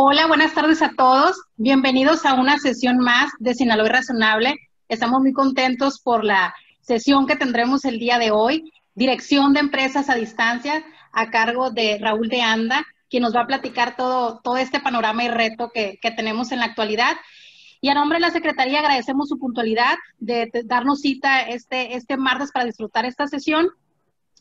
Hola, buenas tardes a todos. Bienvenidos a una sesión más de Sinaloa Razonable. Estamos muy contentos por la sesión que tendremos el día de hoy. Dirección de Empresas a Distancia a cargo de Raúl de Anda, quien nos va a platicar todo, todo este panorama y reto que, tenemos en la actualidad. Y a nombre de la Secretaría agradecemos su puntualidad de, darnos cita este, este martes para disfrutar esta sesión.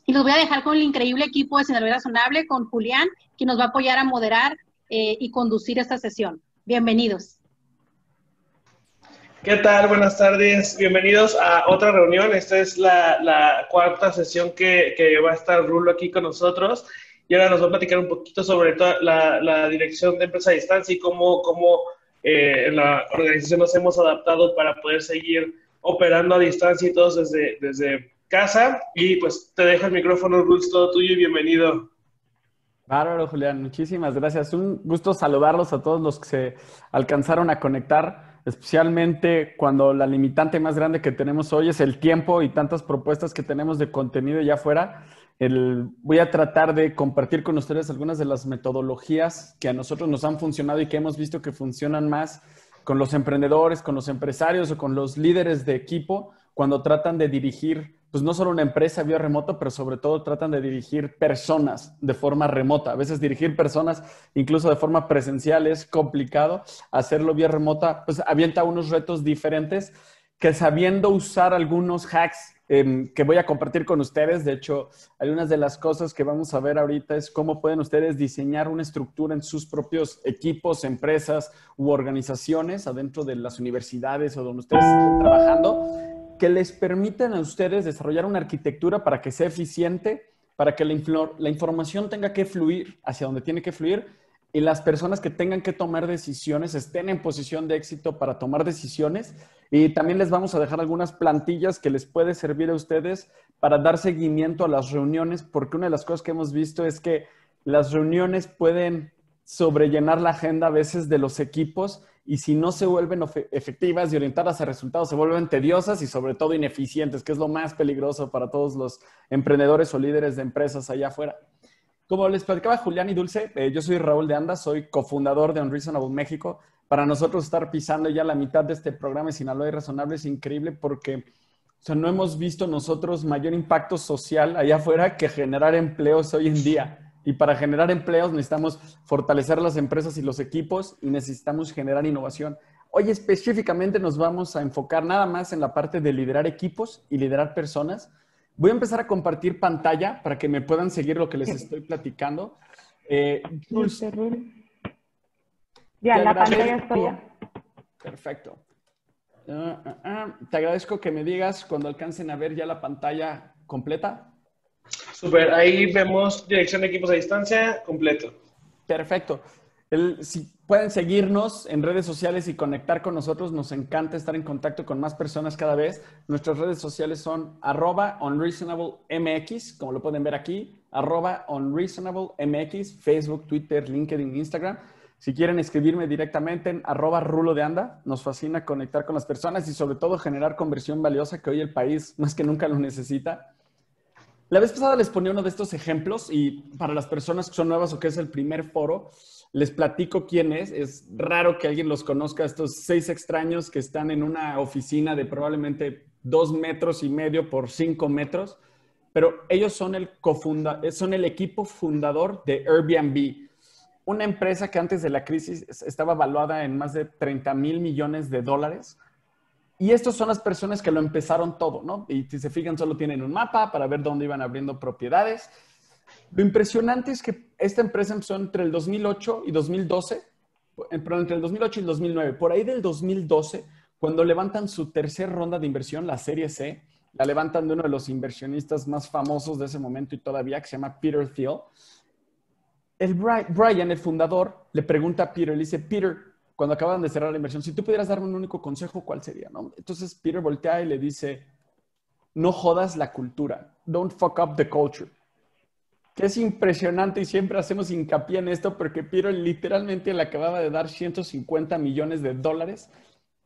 Y los voy a dejar con el increíble equipo de Sinaloa Razonable, con Julián, quien nos va a apoyar a moderar eh, y conducir esta sesión. Bienvenidos. ¿Qué tal? Buenas tardes. Bienvenidos a otra reunión. Esta es la, cuarta sesión que, va a estar Rulo aquí con nosotros. Y ahora nos va a platicar un poquito sobre toda la, dirección de empresa a distancia y cómo, cómo eh, la organización nos hemos adaptado para poder seguir operando a distancia y todos desde, desde casa. Y pues te dejo el micrófono, Rulo todo tuyo y bienvenido. Bárbaro, Julián, muchísimas gracias. Un gusto saludarlos a todos los que se alcanzaron a conectar, especialmente cuando la limitante más grande que tenemos hoy es el tiempo y tantas propuestas que tenemos de contenido ya afuera. voy a tratar de compartir con ustedes algunas de las metodologías que a nosotros nos han funcionado y que hemos visto que funcionan más con los emprendedores, con los empresarios o con los líderes de equipo cuando tratan de dirigir pues no solo una empresa vía remoto, pero sobre todo tratan de dirigir personas de forma remota. A veces dirigir personas incluso de forma presencial es complicado. Hacerlo vía remota, pues avienta unos retos diferentes que sabiendo usar algunos hacks em, que voy a compartir con ustedes, de hecho, algunas de las cosas que vamos a ver ahorita es cómo pueden ustedes diseñar una estructura en sus propios equipos, empresas u organizaciones adentro de las universidades o donde ustedes estén trabajando que les permitan a ustedes desarrollar una arquitectura para que sea eficiente, para que la, información tenga que fluir hacia donde tiene que fluir y las personas que tengan que tomar decisiones estén en posición de éxito para tomar decisiones. Y también les vamos a dejar algunas plantillas que les puede servir a ustedes para dar seguimiento a las reuniones, porque una de las cosas que hemos visto es que las reuniones pueden sobrellenar la agenda a veces de los equipos y si no se vuelven efectivas y orientadas a resultados, se vuelven tediosas y sobre todo ineficientes, que es lo más peligroso para todos los emprendedores o líderes de empresas allá afuera. Como les platicaba Julián y Dulce, eh, yo soy Raúl de Anda, soy cofundador de Unreasonable México. Para nosotros estar pisando ya la mitad de este programa de Sinaloa y Razonable es increíble porque no hemos visto nosotros mayor impacto social allá afuera que generar empleos hoy en día. Y para generar empleos necesitamos fortalecer las empresas y los equipos y necesitamos generar innovación. Hoy específicamente nos vamos a enfocar nada más en la parte de liderar equipos y liderar personas. Voy a empezar a compartir pantalla para que me puedan seguir lo que les estoy platicando. Eh, ya, la pantalla está Perfecto. Ah, ah, ah. Te agradezco que me digas cuando alcancen a ver ya la pantalla completa Super, ahí vemos dirección de equipos a distancia completo. Perfecto. El, si pueden seguirnos en redes sociales y conectar con nosotros, nos encanta estar en contacto con más personas cada vez. Nuestras redes sociales son arroba onreasonablemx como lo pueden ver aquí, arroba onreasonablemx, Facebook, Twitter, LinkedIn, Instagram. Si quieren escribirme directamente en arroba rulo de anda, nos fascina conectar con las personas y sobre todo generar conversión valiosa que hoy el país más que nunca lo necesita. La vez pasada les ponía uno de estos ejemplos y para las personas que son nuevas o que es el primer foro, les platico quién es. Es raro que alguien los conozca, estos seis extraños que están en una oficina de probablemente dos metros y medio por cinco metros, pero ellos son el, cofunda son el equipo fundador de Airbnb, una empresa que antes de la crisis estaba valuada en más de 30 mil millones de dólares y estas son las personas que lo empezaron todo, ¿no? Y si se fijan, solo tienen un mapa para ver dónde iban abriendo propiedades. Lo impresionante es que esta empresa empezó entre el 2008 y 2012, eh, Perdón, entre el 2008 y el 2009. Por ahí del 2012, cuando levantan su tercera ronda de inversión, la Serie C, la levantan de uno de los inversionistas más famosos de ese momento y todavía, que se llama Peter Thiel. El Brian, el fundador, le pregunta a Peter, le dice, Peter, cuando acaban de cerrar la inversión, si tú pudieras darme un único consejo, ¿cuál sería? No? Entonces Peter voltea y le dice, no jodas la cultura, don't fuck up the culture. Que es impresionante y siempre hacemos hincapié en esto porque Peter literalmente le acababa de dar 150 millones de dólares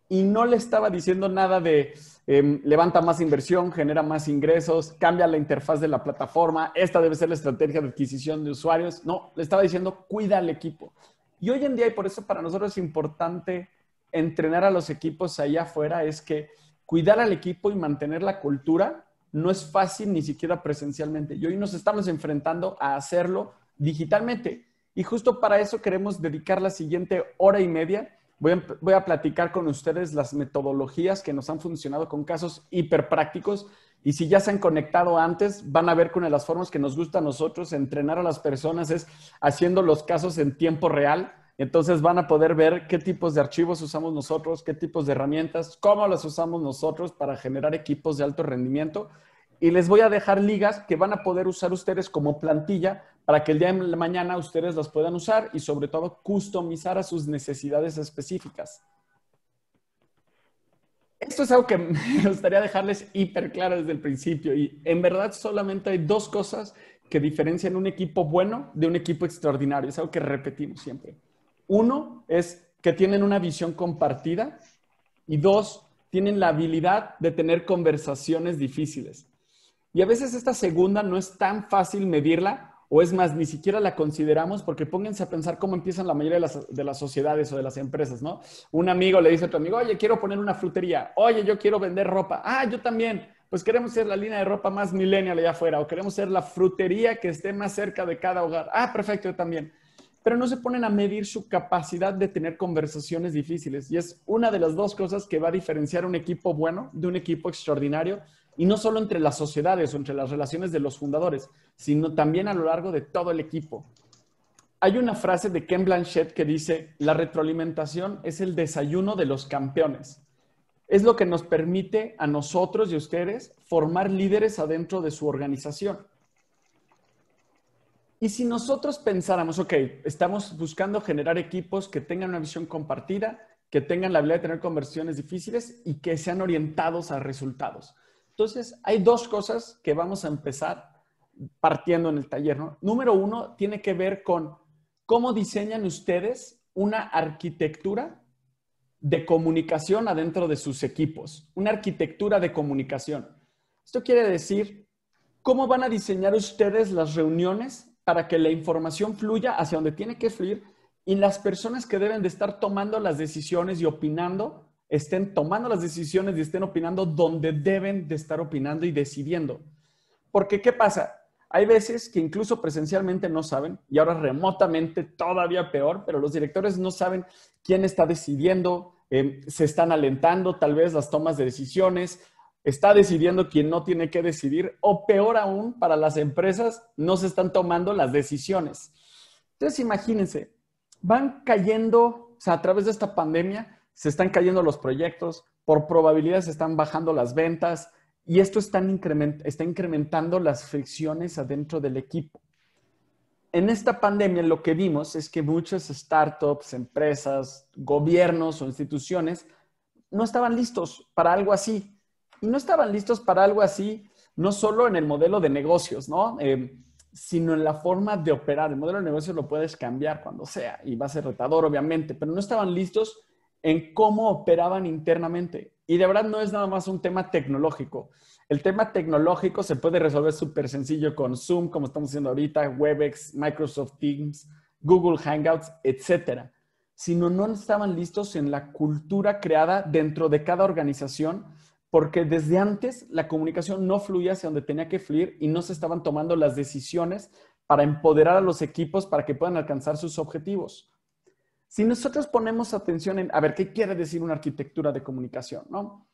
y no le estaba diciendo nada de em, levanta más inversión, genera más ingresos, cambia la interfaz de la plataforma, esta debe ser la estrategia de adquisición de usuarios. No, le estaba diciendo cuida al equipo. Y hoy en día, y por eso para nosotros es importante entrenar a los equipos allá afuera, es que cuidar al equipo y mantener la cultura no es fácil ni siquiera presencialmente. Y hoy nos estamos enfrentando a hacerlo digitalmente. Y justo para eso queremos dedicar la siguiente hora y media. Voy a, voy a platicar con ustedes las metodologías que nos han funcionado con casos hiperprácticos y si ya se han conectado antes, van a ver que una de las formas que nos gusta a nosotros entrenar a las personas es haciendo los casos en tiempo real. Entonces van a poder ver qué tipos de archivos usamos nosotros, qué tipos de herramientas, cómo las usamos nosotros para generar equipos de alto rendimiento. Y les voy a dejar ligas que van a poder usar ustedes como plantilla para que el día de mañana ustedes las puedan usar y sobre todo customizar a sus necesidades específicas. Esto es algo que me gustaría dejarles hiper claro desde el principio y en verdad solamente hay dos cosas que diferencian un equipo bueno de un equipo extraordinario. Es algo que repetimos siempre. Uno es que tienen una visión compartida y dos, tienen la habilidad de tener conversaciones difíciles. Y a veces esta segunda no es tan fácil medirla o es más, ni siquiera la consideramos porque pónganse a pensar cómo empiezan la mayoría de las, sociedades o de las empresas, ¿no? Un amigo le dice a tu amigo, oye, quiero poner una frutería, oye, yo quiero vender ropa, ah, yo también, pues queremos ser la línea de ropa más millennial allá afuera o queremos ser la frutería que esté más cerca de cada hogar, ah, perfecto, yo también. Pero no se ponen a medir su capacidad de tener conversaciones difíciles y es una de las dos cosas que va a diferenciar un equipo bueno de un equipo extraordinario y no solo entre las sociedades o entre las relaciones de los fundadores, sino también a lo largo de todo el equipo. Hay una frase de Ken Blanchett que dice, la retroalimentación es el desayuno de los campeones. Es lo que nos permite a nosotros y a ustedes formar líderes adentro de su organización. Y si nosotros pensáramos, ok, estamos buscando generar equipos que tengan una visión compartida, que tengan la habilidad de tener conversiones difíciles y que sean orientados a resultados. Entonces, hay dos cosas que vamos a empezar partiendo en el taller. Número uno tiene que ver con cómo diseñan ustedes una arquitectura de comunicación adentro de sus equipos, una arquitectura de comunicación. Esto quiere decir, ¿cómo van a diseñar ustedes las reuniones para que la información fluya hacia donde tiene que fluir y las personas que deben de estar tomando las decisiones y opinando estén tomando las decisiones y estén opinando donde deben de estar opinando y decidiendo. Porque, ¿qué pasa? Hay veces que incluso presencialmente no saben, y ahora remotamente todavía peor, pero los directores no saben quién está decidiendo, em, se están alentando tal vez las tomas de decisiones, está decidiendo quién no tiene que decidir, o peor aún, para las empresas no se están tomando las decisiones. Entonces, imagínense, van cayendo, o sea, a través de esta pandemia, se están cayendo los proyectos, por probabilidades están bajando las ventas y esto está incrementando las fricciones adentro del equipo. En esta pandemia lo que vimos es que muchas startups, empresas, gobiernos o instituciones no estaban listos para algo así. Y no estaban listos para algo así, no solo en el modelo de negocios, eh, sino en la forma de operar. El modelo de negocios lo puedes cambiar cuando sea y va a ser retador, obviamente, pero no estaban listos en cómo operaban internamente. Y de verdad no es nada más un tema tecnológico. El tema tecnológico se puede resolver súper sencillo con Zoom, como estamos haciendo ahorita, WebEx, Microsoft Teams, Google Hangouts, etc. Sino no estaban listos en la cultura creada dentro de cada organización, porque desde antes la comunicación no fluía hacia donde tenía que fluir y no se estaban tomando las decisiones para empoderar a los equipos para que puedan alcanzar sus objetivos. Si nosotros ponemos atención en, a ver, ¿qué quiere decir una arquitectura de comunicación? ¿no?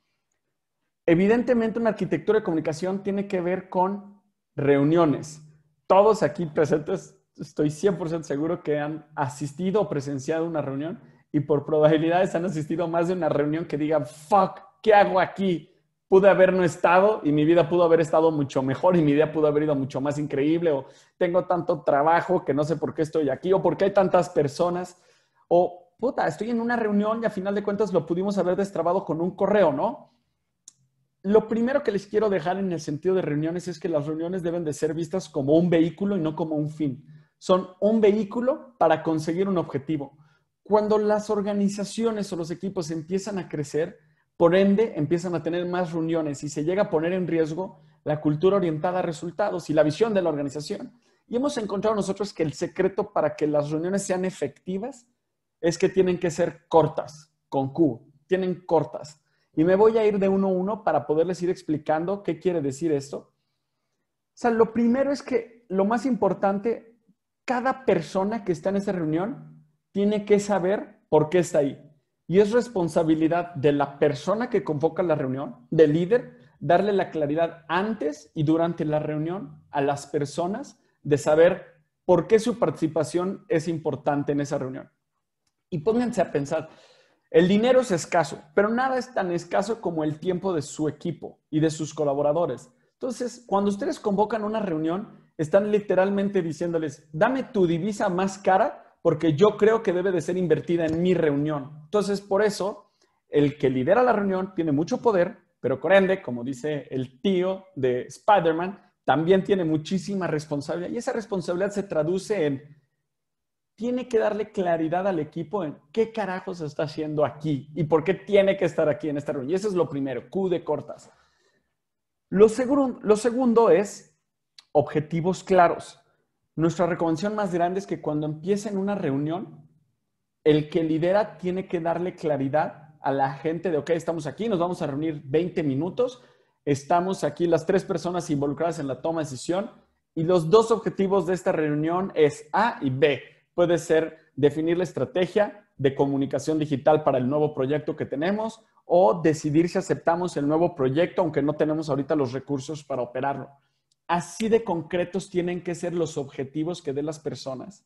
Evidentemente, una arquitectura de comunicación tiene que ver con reuniones. Todos aquí presentes, estoy 100% seguro que han asistido o presenciado una reunión y por probabilidades han asistido a más de una reunión que digan fuck, ¿qué hago aquí? Pude haber no estado y mi vida pudo haber estado mucho mejor y mi idea pudo haber ido mucho más increíble o tengo tanto trabajo que no sé por qué estoy aquí o por qué hay tantas personas o, puta, estoy en una reunión y a final de cuentas lo pudimos haber destrabado con un correo, ¿no? Lo primero que les quiero dejar en el sentido de reuniones es que las reuniones deben de ser vistas como un vehículo y no como un fin. Son un vehículo para conseguir un objetivo. Cuando las organizaciones o los equipos empiezan a crecer, por ende, empiezan a tener más reuniones y se llega a poner en riesgo la cultura orientada a resultados y la visión de la organización. Y hemos encontrado nosotros que el secreto para que las reuniones sean efectivas es que tienen que ser cortas, con Q, tienen cortas. Y me voy a ir de uno a uno para poderles ir explicando qué quiere decir esto. O sea, lo primero es que lo más importante, cada persona que está en esa reunión tiene que saber por qué está ahí. Y es responsabilidad de la persona que convoca la reunión, del líder, darle la claridad antes y durante la reunión a las personas de saber por qué su participación es importante en esa reunión. Y pónganse a pensar, el dinero es escaso, pero nada es tan escaso como el tiempo de su equipo y de sus colaboradores. Entonces, cuando ustedes convocan una reunión, están literalmente diciéndoles, dame tu divisa más cara porque yo creo que debe de ser invertida en mi reunión. Entonces, por eso, el que lidera la reunión tiene mucho poder, pero por como dice el tío de Spider-Man, también tiene muchísima responsabilidad y esa responsabilidad se traduce en tiene que darle claridad al equipo en qué carajos está haciendo aquí y por qué tiene que estar aquí en esta reunión. Y eso es lo primero, Q de cortas. Lo, segundo es objetivos claros. Nuestra recomendación más grande es que cuando empiecen una reunión, el que lidera tiene que darle claridad a la gente de, ok, estamos aquí, nos vamos a reunir 20 minutos, estamos aquí las tres personas involucradas en la toma de decisión y los dos objetivos de esta reunión es A y B puede ser definir la estrategia de comunicación digital para el nuevo proyecto que tenemos o decidir si aceptamos el nuevo proyecto aunque no tenemos ahorita los recursos para operarlo. Así de concretos tienen que ser los objetivos que den las personas.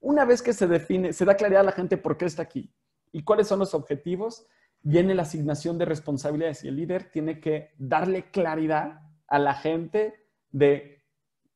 Una vez que se define, se da claridad a la gente por qué está aquí y cuáles son los objetivos, viene la asignación de responsabilidades y el líder tiene que darle claridad a la gente de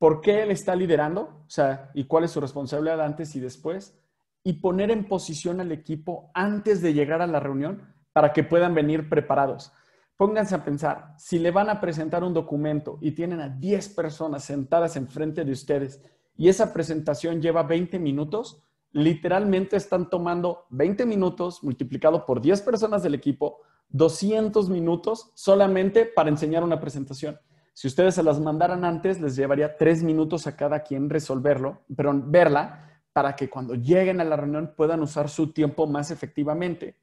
por qué él está liderando, o sea, y cuál es su responsabilidad antes y después, y poner en posición al equipo antes de llegar a la reunión para que puedan venir preparados. Pónganse a pensar, si le van a presentar un documento y tienen a 10 personas sentadas enfrente de ustedes y esa presentación lleva 20 minutos, literalmente están tomando 20 minutos multiplicado por 10 personas del equipo, 200 minutos solamente para enseñar una presentación. Si ustedes se las mandaran antes, les llevaría tres minutos a cada quien resolverlo, pero verla para que cuando lleguen a la reunión puedan usar su tiempo más efectivamente.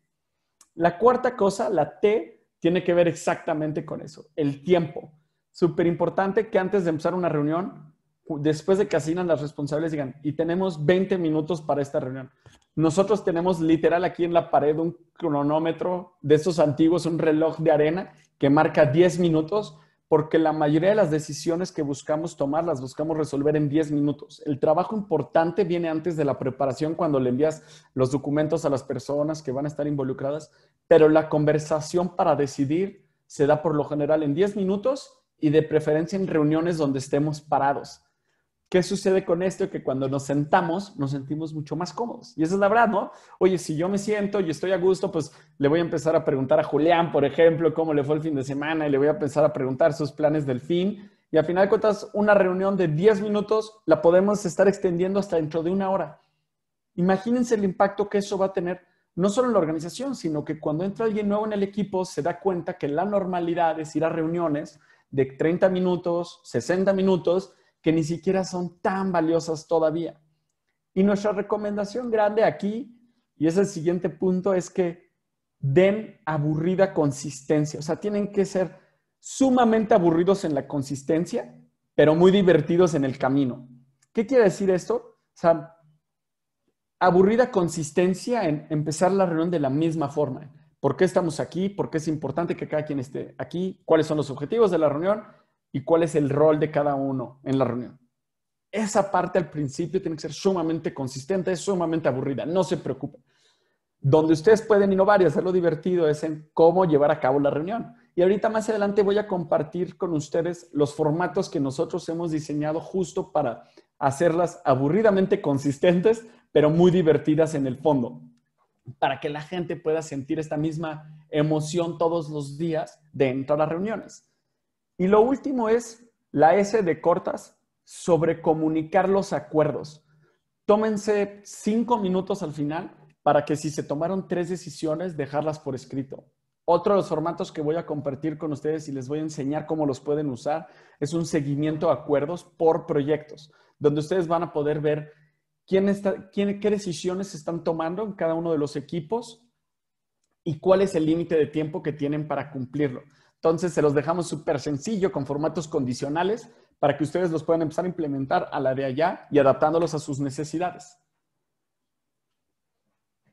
La cuarta cosa, la T, tiene que ver exactamente con eso, el tiempo. Súper importante que antes de empezar una reunión, después de que asignan las responsables, digan, y tenemos 20 minutos para esta reunión. Nosotros tenemos literal aquí en la pared un cronómetro de esos antiguos, un reloj de arena que marca 10 minutos porque la mayoría de las decisiones que buscamos tomar las buscamos resolver en 10 minutos. El trabajo importante viene antes de la preparación, cuando le envías los documentos a las personas que van a estar involucradas, pero la conversación para decidir se da por lo general en 10 minutos y de preferencia en reuniones donde estemos parados. ¿Qué sucede con esto? Que cuando nos sentamos, nos sentimos mucho más cómodos. Y esa es la verdad, ¿no? Oye, si yo me siento y estoy a gusto, pues le voy a empezar a preguntar a Julián, por ejemplo, cómo le fue el fin de semana y le voy a empezar a preguntar sus planes del fin. Y al final de cuentas, una reunión de 10 minutos la podemos estar extendiendo hasta dentro de una hora. Imagínense el impacto que eso va a tener, no solo en la organización, sino que cuando entra alguien nuevo en el equipo, se da cuenta que la normalidad es ir a reuniones de 30 minutos, 60 minutos, que ni siquiera son tan valiosas todavía. Y nuestra recomendación grande aquí, y es el siguiente punto, es que den aburrida consistencia. O sea, tienen que ser sumamente aburridos en la consistencia, pero muy divertidos en el camino. ¿Qué quiere decir esto? O sea, aburrida consistencia en empezar la reunión de la misma forma. ¿Por qué estamos aquí? ¿Por qué es importante que cada quien esté aquí? ¿Cuáles son los objetivos de la reunión? y cuál es el rol de cada uno en la reunión. Esa parte al principio tiene que ser sumamente consistente, es sumamente aburrida, no se preocupen. Donde ustedes pueden innovar y hacerlo divertido es en cómo llevar a cabo la reunión. Y ahorita más adelante voy a compartir con ustedes los formatos que nosotros hemos diseñado justo para hacerlas aburridamente consistentes, pero muy divertidas en el fondo, para que la gente pueda sentir esta misma emoción todos los días dentro de las reuniones. Y lo último es la S de cortas sobre comunicar los acuerdos. Tómense cinco minutos al final para que si se tomaron tres decisiones, dejarlas por escrito. Otro de los formatos que voy a compartir con ustedes y les voy a enseñar cómo los pueden usar es un seguimiento de acuerdos por proyectos, donde ustedes van a poder ver quién qué decisiones se están tomando en cada uno de los equipos y cuál es el límite de tiempo que tienen para cumplirlo. Entonces, se los dejamos súper sencillo con formatos condicionales para que ustedes los puedan empezar a implementar a la de allá y adaptándolos a sus necesidades.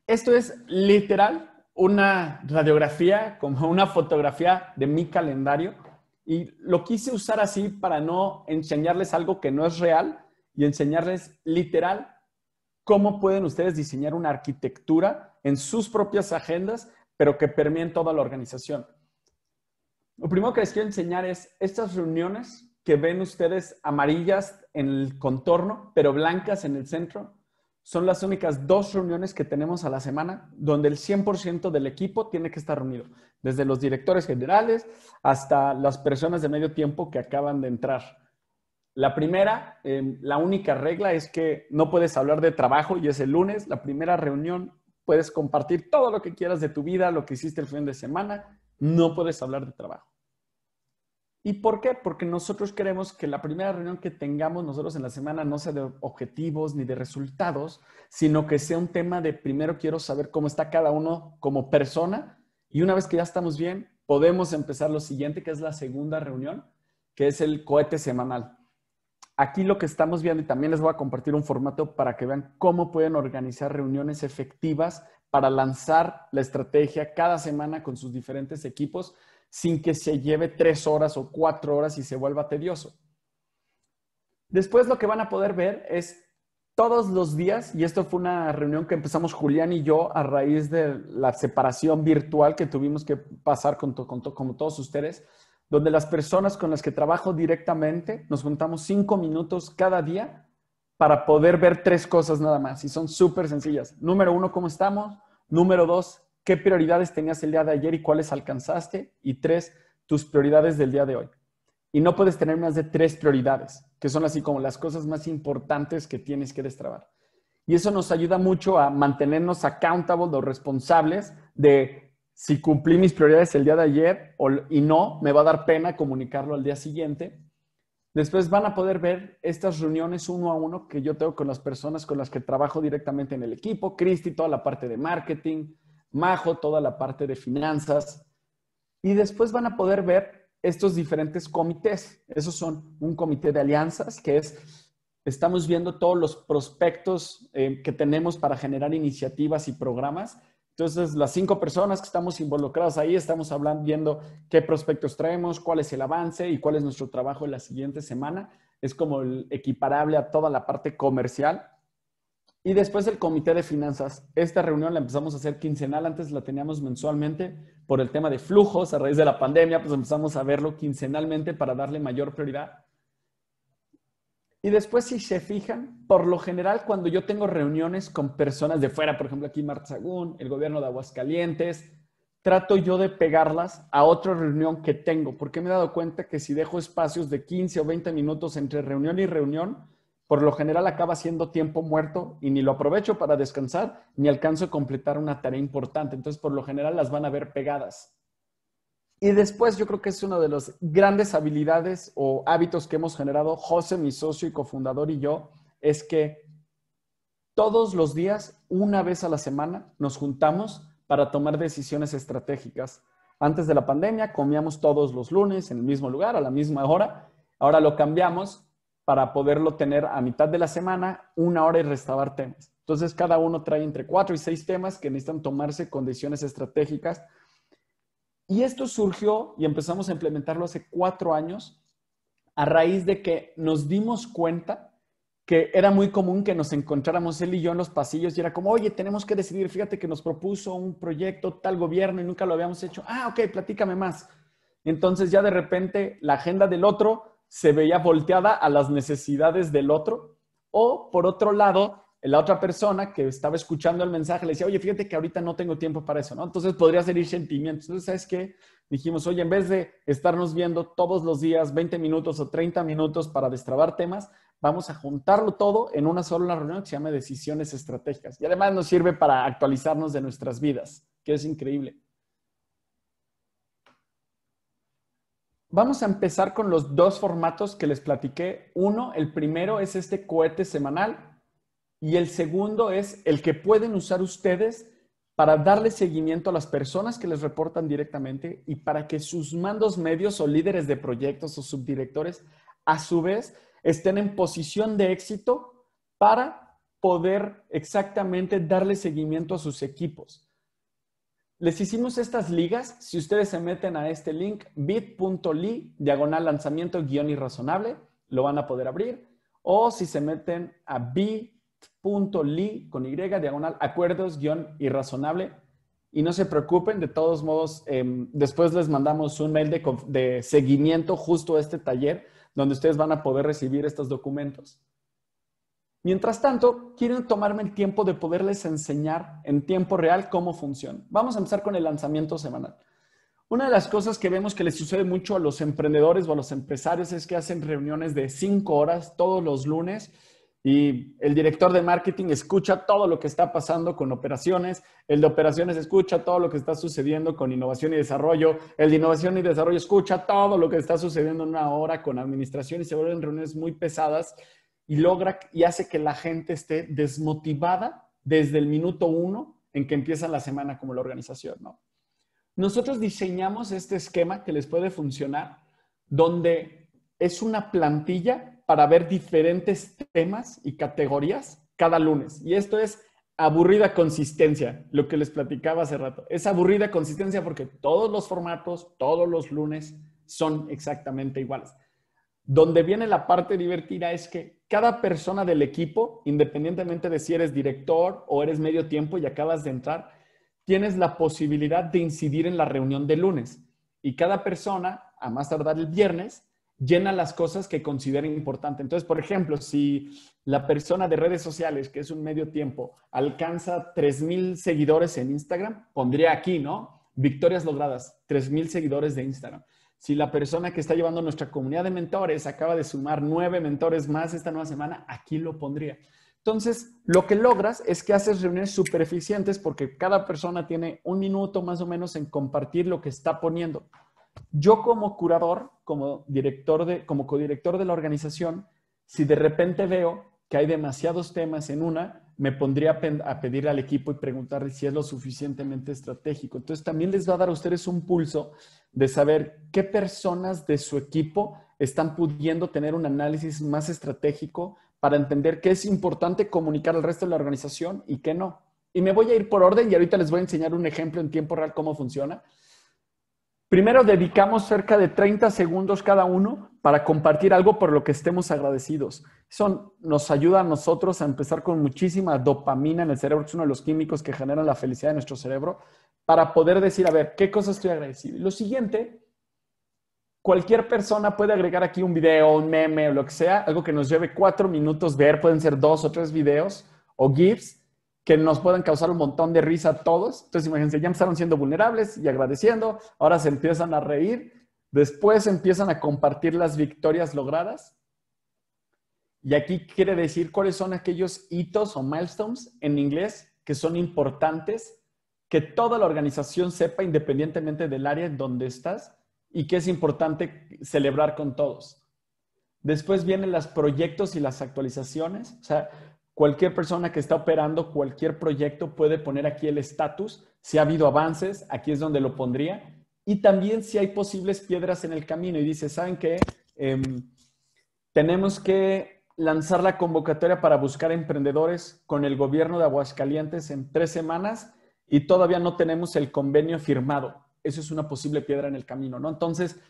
Esto es literal una radiografía, como una fotografía de mi calendario y lo quise usar así para no enseñarles algo que no es real y enseñarles literal cómo pueden ustedes diseñar una arquitectura en sus propias agendas, pero que permeen toda la organización. Lo primero que les quiero enseñar es estas reuniones que ven ustedes amarillas en el contorno, pero blancas en el centro. Son las únicas dos reuniones que tenemos a la semana donde el 100% del equipo tiene que estar reunido, desde los directores generales hasta las personas de medio tiempo que acaban de entrar. La primera, em, la única regla es que no puedes hablar de trabajo y es el lunes. La primera reunión puedes compartir todo lo que quieras de tu vida, lo que hiciste el fin de semana, no puedes hablar de trabajo. ¿Y por qué? Porque nosotros queremos que la primera reunión que tengamos nosotros en la semana no sea de objetivos ni de resultados, sino que sea un tema de primero quiero saber cómo está cada uno como persona y una vez que ya estamos bien, podemos empezar lo siguiente, que es la segunda reunión, que es el cohete semanal. Aquí lo que estamos viendo, y también les voy a compartir un formato para que vean cómo pueden organizar reuniones efectivas para lanzar la estrategia cada semana con sus diferentes equipos sin que se lleve tres horas o cuatro horas y se vuelva tedioso. Después lo que van a poder ver es todos los días, y esto fue una reunión que empezamos Julián y yo a raíz de la separación virtual que tuvimos que pasar con, con, todos ustedes, donde las personas con las que trabajo directamente nos juntamos cinco minutos cada día para poder ver tres cosas nada más. Y son súper sencillas. Número uno, ¿cómo estamos? Número dos, ¿qué prioridades tenías el día de ayer y cuáles alcanzaste? Y tres, tus prioridades del día de hoy. Y no puedes tener más de tres prioridades, que son así como las cosas más importantes que tienes que destrabar. Y eso nos ayuda mucho a mantenernos accountable o responsables de si cumplí mis prioridades el día de ayer y no, me va a dar pena comunicarlo al día siguiente Después van a poder ver estas reuniones uno a uno que yo tengo con las personas con las que trabajo directamente en el equipo. Cristi, toda la parte de marketing. Majo, toda la parte de finanzas. Y después van a poder ver estos diferentes comités. Esos son un comité de alianzas, que es, estamos viendo todos los prospectos eh, que tenemos para generar iniciativas y programas entonces, las cinco personas que estamos involucradas ahí, estamos hablando, viendo qué prospectos traemos, cuál es el avance y cuál es nuestro trabajo en la siguiente semana. Es como el equiparable a toda la parte comercial. Y después el comité de finanzas. Esta reunión la empezamos a hacer quincenal, antes la teníamos mensualmente por el tema de flujos a raíz de la pandemia, pues empezamos a verlo quincenalmente para darle mayor prioridad. Y después, si se fijan, por lo general, cuando yo tengo reuniones con personas de fuera, por ejemplo, aquí Marzagún, el gobierno de Aguascalientes, trato yo de pegarlas a otra reunión que tengo, porque me he dado cuenta que si dejo espacios de 15 o 20 minutos entre reunión y reunión, por lo general acaba siendo tiempo muerto y ni lo aprovecho para descansar, ni alcanzo a completar una tarea importante. Entonces, por lo general, las van a ver pegadas. Y después yo creo que es una de las grandes habilidades o hábitos que hemos generado José, mi socio y cofundador y yo, es que todos los días, una vez a la semana, nos juntamos para tomar decisiones estratégicas. Antes de la pandemia comíamos todos los lunes en el mismo lugar, a la misma hora. Ahora lo cambiamos para poderlo tener a mitad de la semana, una hora y restaurar temas. Entonces, cada uno trae entre cuatro y seis temas que necesitan tomarse con decisiones estratégicas y esto surgió y empezamos a implementarlo hace cuatro años a raíz de que nos dimos cuenta que era muy común que nos encontráramos él y yo en los pasillos y era como, oye, tenemos que decidir, fíjate que nos propuso un proyecto tal gobierno y nunca lo habíamos hecho. Ah, ok, platícame más. Entonces ya de repente la agenda del otro se veía volteada a las necesidades del otro o por otro lado la otra persona que estaba escuchando el mensaje le decía, oye, fíjate que ahorita no tengo tiempo para eso, ¿no? Entonces podría salir sentimientos. Entonces, ¿sabes qué? Dijimos, oye, en vez de estarnos viendo todos los días 20 minutos o 30 minutos para destrabar temas, vamos a juntarlo todo en una sola reunión que se llama Decisiones Estratégicas. Y además nos sirve para actualizarnos de nuestras vidas, que es increíble. Vamos a empezar con los dos formatos que les platiqué. Uno, el primero es este cohete semanal y el segundo es el que pueden usar ustedes para darle seguimiento a las personas que les reportan directamente y para que sus mandos medios o líderes de proyectos o subdirectores, a su vez, estén en posición de éxito para poder exactamente darle seguimiento a sus equipos. Les hicimos estas ligas. Si ustedes se meten a este link, bit.ly, diagonal lanzamiento guión irrazonable, lo van a poder abrir. O si se meten a b .li, con Y diagonal acuerdos guión irrazonable. Y no se preocupen, de todos modos, em, después les mandamos un mail de, seguimiento justo a este taller, donde ustedes van a poder recibir estos documentos. Mientras tanto, quieren tomarme el tiempo de poderles enseñar en tiempo real cómo funciona. Vamos a empezar con el lanzamiento semanal. Una de las cosas que vemos que les sucede mucho a los emprendedores o a los empresarios es que hacen reuniones de cinco horas todos los lunes y el director de marketing escucha todo lo que está pasando con operaciones, el de operaciones escucha todo lo que está sucediendo con innovación y desarrollo, el de innovación y desarrollo escucha todo lo que está sucediendo en una hora con administración y se vuelven reuniones muy pesadas y logra y hace que la gente esté desmotivada desde el minuto uno en que empieza la semana como la organización, ¿no? Nosotros diseñamos este esquema que les puede funcionar donde es una plantilla para ver diferentes temas y categorías cada lunes. Y esto es aburrida consistencia, lo que les platicaba hace rato. Es aburrida consistencia porque todos los formatos, todos los lunes son exactamente iguales. Donde viene la parte divertida es que cada persona del equipo, independientemente de si eres director o eres medio tiempo y acabas de entrar, tienes la posibilidad de incidir en la reunión de lunes. Y cada persona, a más tardar el viernes, llena las cosas que considera importante. Entonces, por ejemplo, si la persona de redes sociales, que es un medio tiempo, alcanza 3.000 seguidores en Instagram, pondría aquí, ¿no? Victorias logradas, 3.000 seguidores de Instagram. Si la persona que está llevando nuestra comunidad de mentores acaba de sumar nueve mentores más esta nueva semana, aquí lo pondría. Entonces, lo que logras es que haces reuniones super eficientes porque cada persona tiene un minuto más o menos en compartir lo que está poniendo. Yo como curador, como director de, como codirector de la organización, si de repente veo que hay demasiados temas en una, me pondría a pedir al equipo y preguntarle si es lo suficientemente estratégico. Entonces también les va a dar a ustedes un pulso de saber qué personas de su equipo están pudiendo tener un análisis más estratégico para entender qué es importante comunicar al resto de la organización y qué no. Y me voy a ir por orden y ahorita les voy a enseñar un ejemplo en tiempo real cómo funciona. Primero dedicamos cerca de 30 segundos cada uno para compartir algo por lo que estemos agradecidos. Eso nos ayuda a nosotros a empezar con muchísima dopamina en el cerebro, que es uno de los químicos que generan la felicidad de nuestro cerebro, para poder decir, a ver, ¿qué cosa estoy agradecido? Y lo siguiente, cualquier persona puede agregar aquí un video, un meme o lo que sea, algo que nos lleve cuatro minutos ver, pueden ser dos o tres videos o GIFs que nos puedan causar un montón de risa a todos. Entonces, imagínense, ya empezaron siendo vulnerables y agradeciendo, ahora se empiezan a reír, después empiezan a compartir las victorias logradas. Y aquí quiere decir cuáles son aquellos hitos o milestones en inglés que son importantes que toda la organización sepa independientemente del área en donde estás y que es importante celebrar con todos. Después vienen los proyectos y las actualizaciones. O sea, Cualquier persona que está operando cualquier proyecto puede poner aquí el estatus. Si ha habido avances, aquí es donde lo pondría. Y también si hay posibles piedras en el camino y dice, ¿saben qué? Em, tenemos que lanzar la convocatoria para buscar emprendedores con el gobierno de Aguascalientes en tres semanas y todavía no tenemos el convenio firmado. Eso es una posible piedra en el camino, ¿no? Entonces,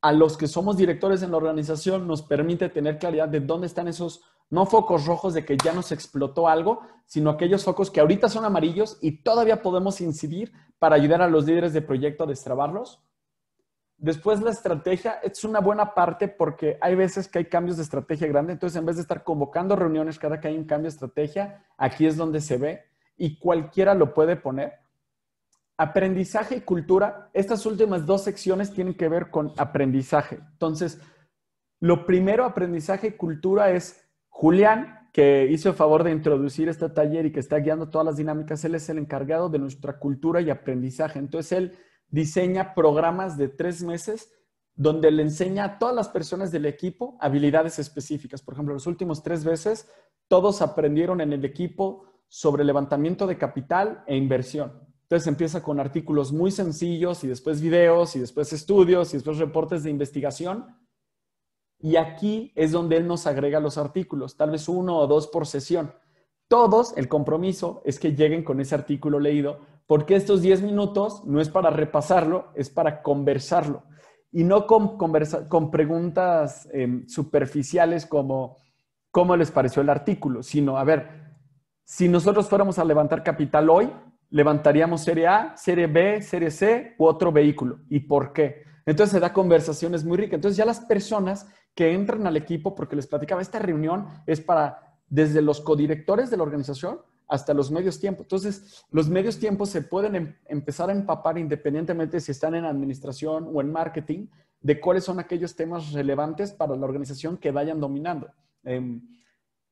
a los que somos directores en la organización nos permite tener claridad de dónde están esos no focos rojos de que ya nos explotó algo, sino aquellos focos que ahorita son amarillos y todavía podemos incidir para ayudar a los líderes de proyecto a destrabarlos. Después la estrategia es una buena parte porque hay veces que hay cambios de estrategia grande, entonces en vez de estar convocando reuniones cada que hay un cambio de estrategia, aquí es donde se ve y cualquiera lo puede poner. Aprendizaje y cultura, estas últimas dos secciones tienen que ver con aprendizaje. Entonces, lo primero, aprendizaje y cultura es Julián, que hizo el favor de introducir este taller y que está guiando todas las dinámicas, él es el encargado de nuestra cultura y aprendizaje. Entonces, él diseña programas de tres meses donde le enseña a todas las personas del equipo habilidades específicas. Por ejemplo, los últimos tres veces, todos aprendieron en el equipo sobre levantamiento de capital e inversión. Entonces empieza con artículos muy sencillos y después videos y después estudios y después reportes de investigación y aquí es donde él nos agrega los artículos, tal vez uno o dos por sesión. Todos, el compromiso es que lleguen con ese artículo leído, porque estos 10 minutos no es para repasarlo, es para conversarlo. Y no con, preguntas em, superficiales como cómo les pareció el artículo, sino, a ver, si nosotros fuéramos a levantar capital hoy, levantaríamos serie A, serie B, serie C u otro vehículo. ¿Y por qué? Entonces se da conversaciones muy ricas. Entonces ya las personas que entren al equipo, porque les platicaba, esta reunión es para desde los codirectores de la organización hasta los medios tiempos. Entonces, los medios tiempos se pueden em-, empezar a empapar independientemente si están en administración o en marketing, de cuáles son aquellos temas relevantes para la organización que vayan dominando. Em,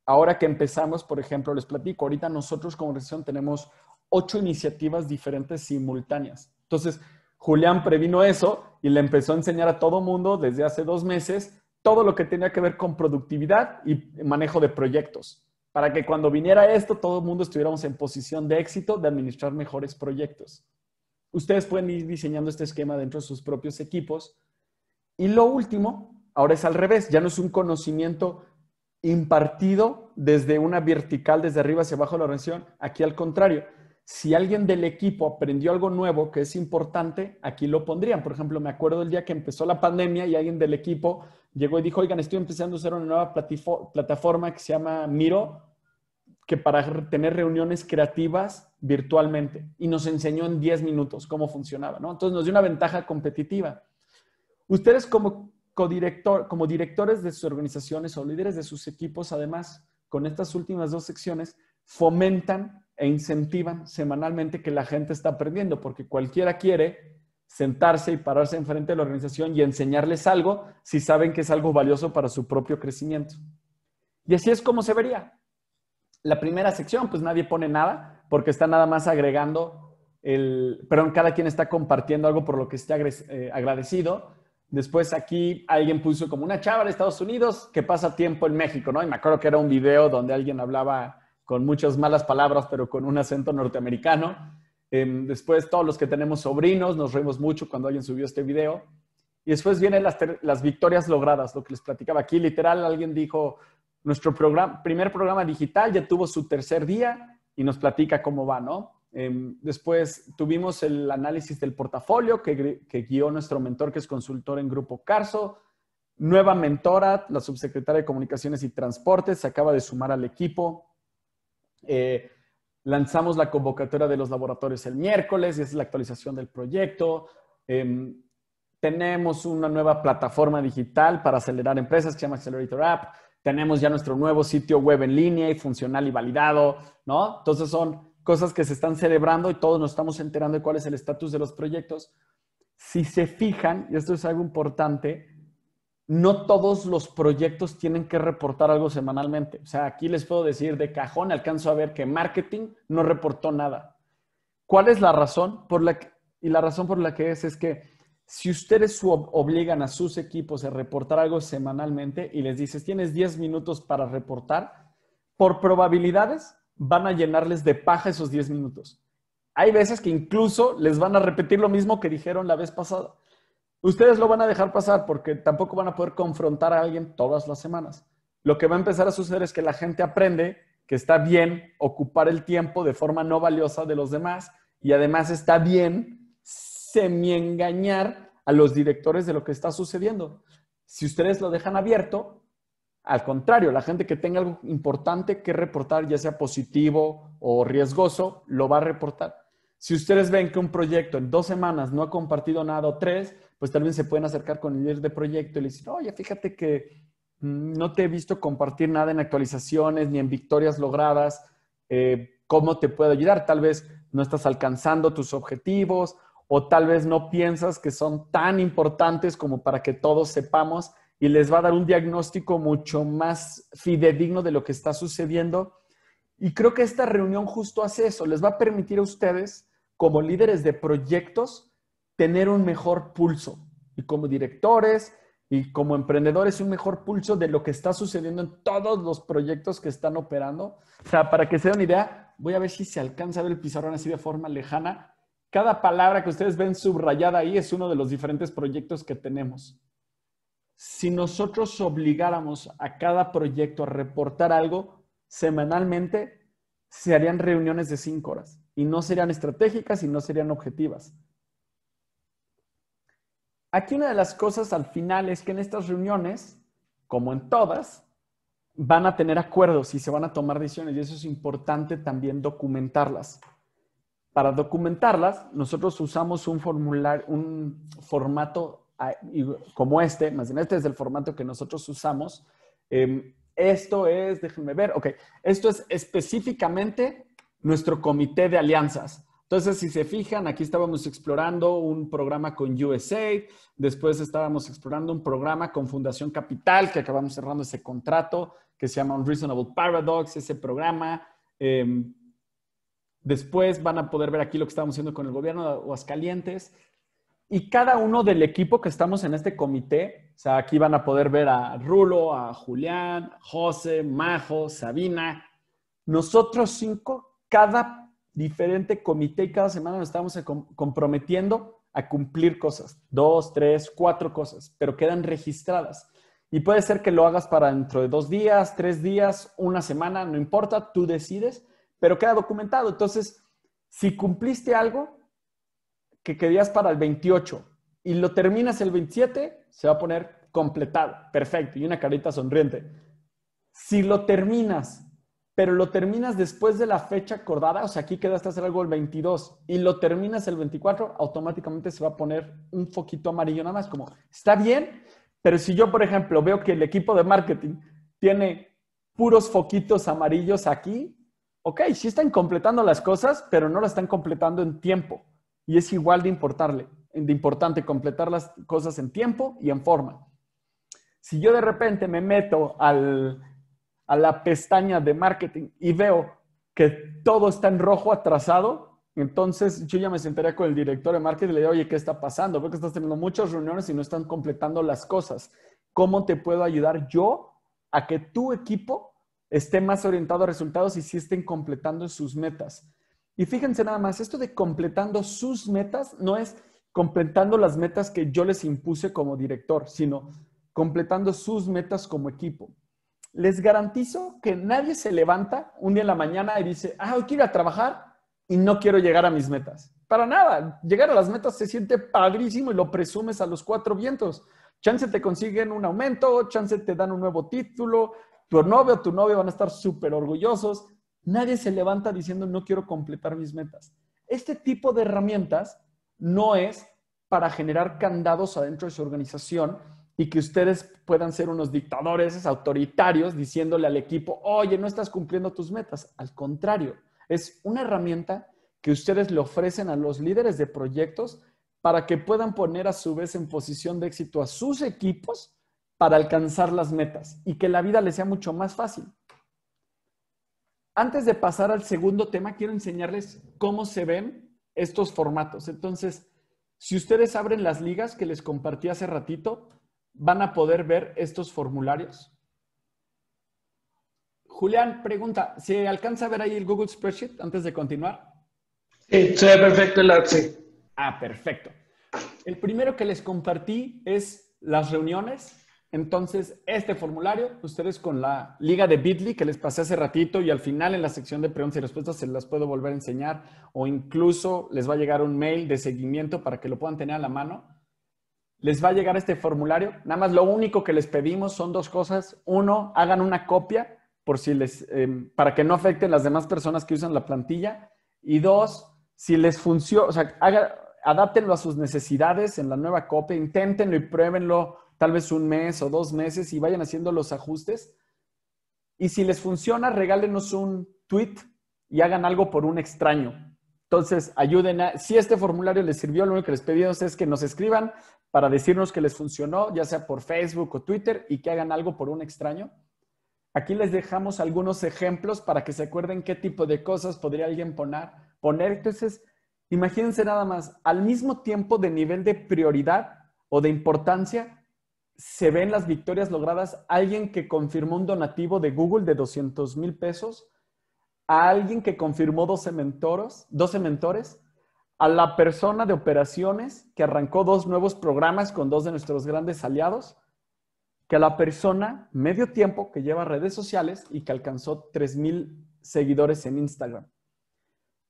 ahora que empezamos, por ejemplo, les platico, ahorita nosotros como organización tenemos ocho iniciativas diferentes simultáneas. Entonces, Julián previno eso y le empezó a enseñar a todo mundo desde hace dos meses todo lo que tenía que ver con productividad y manejo de proyectos, para que cuando viniera esto todo el mundo estuviéramos en posición de éxito de administrar mejores proyectos. Ustedes pueden ir diseñando este esquema dentro de sus propios equipos. Y lo último, ahora es al revés, ya no es un conocimiento impartido desde una vertical, desde arriba hacia abajo la organización, aquí al contrario, si alguien del equipo aprendió algo nuevo que es importante, aquí lo pondrían. Por ejemplo, me acuerdo el día que empezó la pandemia y alguien del equipo llegó y dijo, oigan, estoy empezando a usar una nueva plataforma que se llama Miro, que para tener reuniones creativas virtualmente. Y nos enseñó en 10 minutos cómo funcionaba, Entonces nos dio una ventaja competitiva. Ustedes como codirector, como directores de sus organizaciones o líderes de sus equipos, además, con estas últimas dos secciones, fomentan e incentivan semanalmente que la gente está aprendiendo, porque cualquiera quiere sentarse y pararse enfrente de la organización y enseñarles algo si saben que es algo valioso para su propio crecimiento. Y así es como se vería. La primera sección, pues nadie pone nada, porque está nada más agregando el, perdón, cada quien está compartiendo algo por lo que esté eh, agradecido. Después aquí alguien puso como una chava de Estados Unidos que pasa tiempo en México, ¿no? Y me acuerdo que era un video donde alguien hablaba con muchas malas palabras, pero con un acento norteamericano. Em, después, todos los que tenemos sobrinos, nos reímos mucho cuando alguien subió este video. Y después vienen las, victorias logradas, lo que les platicaba aquí. Literal, alguien dijo, nuestro programa, primer programa digital ya tuvo su tercer día y nos platica cómo va, ¿no? Em, después tuvimos el análisis del portafolio que, que, guió nuestro mentor, que es consultor en Grupo Carso. Nueva mentora, la subsecretaria de Comunicaciones y Transportes, se acaba de sumar al equipo. Eh, lanzamos la convocatoria de los laboratorios el miércoles y es la actualización del proyecto. Em, tenemos una nueva plataforma digital para acelerar empresas que se llama Accelerator App. Tenemos ya nuestro nuevo sitio web en línea y funcional y validado, ¿no? Entonces son cosas que se están celebrando y todos nos estamos enterando de cuál es el estatus de los proyectos. Si se fijan, y esto es algo importante, no todos los proyectos tienen que reportar algo semanalmente. O sea, aquí les puedo decir de cajón, alcanzo a ver que marketing no reportó nada. ¿Cuál es la razón? y la razón por la que es es que si ustedes obligan a sus equipos a reportar algo semanalmente y les dices, tienes 10 minutos para reportar, por probabilidades van a llenarles de paja esos 10 minutos. Hay veces que incluso les van a repetir lo mismo que dijeron la vez pasada. Ustedes lo van a dejar pasar porque tampoco van a poder confrontar a alguien todas las semanas. Lo que va a empezar a suceder es que la gente aprende que está bien ocupar el tiempo de forma no valiosa de los demás y además está bien semi-engañar a los directores de lo que está sucediendo. Si ustedes lo dejan abierto, al contrario, la gente que tenga algo importante que reportar, ya sea positivo o riesgoso, lo va a reportar. Si ustedes ven que un proyecto en dos semanas no ha compartido nada o tres, pues también se pueden acercar con el líder de proyecto y le dicen, oye, fíjate que mm, no te he visto compartir nada en actualizaciones ni en victorias logradas. Eh, ¿Cómo te puedo ayudar? Tal vez no estás alcanzando tus objetivos o tal vez no piensas que son tan importantes como para que todos sepamos y les va a dar un diagnóstico mucho más fidedigno de lo que está sucediendo. Y creo que esta reunión justo hace eso, les va a permitir a ustedes, como líderes de proyectos, tener un mejor pulso y como directores y como emprendedores un mejor pulso de lo que está sucediendo en todos los proyectos que están operando. O sea, para que se den una idea, voy a ver si se alcanza a ver el pizarrón así de forma lejana. Cada palabra que ustedes ven subrayada ahí es uno de los diferentes proyectos que tenemos. Si nosotros obligáramos a cada proyecto a reportar algo semanalmente, se harían reuniones de cinco horas y no serían estratégicas y no serían objetivas. Aquí una de las cosas al final es que en estas reuniones, como en todas, van a tener acuerdos y se van a tomar decisiones y eso es importante también documentarlas. Para documentarlas, nosotros usamos un, un formato como este, más bien este es el formato que nosotros usamos. Em, esto es, déjenme ver, ok, esto es específicamente nuestro comité de alianzas. Entonces, si se fijan, aquí estábamos explorando un programa con USAID, después estábamos explorando un programa con Fundación Capital, que acabamos cerrando ese contrato, que se llama Unreasonable Paradox, ese programa. Em, después van a poder ver aquí lo que estábamos haciendo con el gobierno de Aguascalientes. Y cada uno del equipo que estamos en este comité, o sea, aquí van a poder ver a Rulo, a Julián, José, Majo, Sabina, nosotros cinco, cada diferente comité y cada semana nos estamos comprometiendo a cumplir cosas, dos, tres, cuatro cosas, pero quedan registradas. Y puede ser que lo hagas para dentro de dos días, tres días, una semana, no importa, tú decides, pero queda documentado. Entonces, si cumpliste algo que querías para el 28 y lo terminas el 27, se va a poner completado, perfecto, y una carita sonriente. Si lo terminas pero lo terminas después de la fecha acordada, o sea, aquí queda hasta hacer algo el 22 y lo terminas el 24, automáticamente se va a poner un foquito amarillo nada más, como está bien, pero si yo, por ejemplo, veo que el equipo de marketing tiene puros foquitos amarillos aquí, ok, sí están completando las cosas, pero no las están completando en tiempo y es igual de de importante completar las cosas en tiempo y en forma. Si yo de repente me meto al a la pestaña de marketing y veo que todo está en rojo atrasado, entonces yo ya me sentaría con el director de marketing y le digo, oye, ¿qué está pasando? Veo que estás teniendo muchas reuniones y no están completando las cosas. ¿Cómo te puedo ayudar yo a que tu equipo esté más orientado a resultados y si sí estén completando sus metas? Y fíjense nada más, esto de completando sus metas no es completando las metas que yo les impuse como director, sino completando sus metas como equipo les garantizo que nadie se levanta un día en la mañana y dice, ah, hoy quiero ir a trabajar y no quiero llegar a mis metas. Para nada, llegar a las metas se siente padrísimo y lo presumes a los cuatro vientos. Chance te consiguen un aumento, chance te dan un nuevo título, tu novio o tu novia van a estar súper orgullosos. Nadie se levanta diciendo, no quiero completar mis metas. Este tipo de herramientas no es para generar candados adentro de su organización, y que ustedes puedan ser unos dictadores autoritarios diciéndole al equipo, oye, no estás cumpliendo tus metas. Al contrario, es una herramienta que ustedes le ofrecen a los líderes de proyectos para que puedan poner a su vez en posición de éxito a sus equipos para alcanzar las metas y que la vida les sea mucho más fácil. Antes de pasar al segundo tema, quiero enseñarles cómo se ven estos formatos. Entonces, si ustedes abren las ligas que les compartí hace ratito, van a poder ver estos formularios? Julián pregunta, ¿se alcanza a ver ahí el Google Spreadsheet antes de continuar? Sí, perfecto el sí. Ah, perfecto. El primero que les compartí es las reuniones. Entonces, este formulario, ustedes con la liga de Bitly que les pasé hace ratito y al final en la sección de preguntas y respuestas se las puedo volver a enseñar o incluso les va a llegar un mail de seguimiento para que lo puedan tener a la mano les va a llegar este formulario. Nada más lo único que les pedimos son dos cosas. Uno, hagan una copia por si les, em, para que no afecten las demás personas que usan la plantilla. Y dos, si les funciona, o sea, haga, adáptenlo a sus necesidades en la nueva copia, inténtenlo y pruébenlo tal vez un mes o dos meses y vayan haciendo los ajustes. Y si les funciona, regálenos un tweet y hagan algo por un extraño. Entonces, ayuden a, si este formulario les sirvió, lo único que les pedimos es que nos escriban, para decirnos que les funcionó, ya sea por Facebook o Twitter, y que hagan algo por un extraño. Aquí les dejamos algunos ejemplos para que se acuerden qué tipo de cosas podría alguien poner. Entonces, imagínense nada más, al mismo tiempo de nivel de prioridad o de importancia, se ven las victorias logradas. Alguien que confirmó un donativo de Google de 200 mil pesos, a alguien que confirmó 12 12 mentores a la persona de operaciones que arrancó dos nuevos programas con dos de nuestros grandes aliados, que a la persona medio tiempo que lleva redes sociales y que alcanzó 3.000 seguidores en Instagram.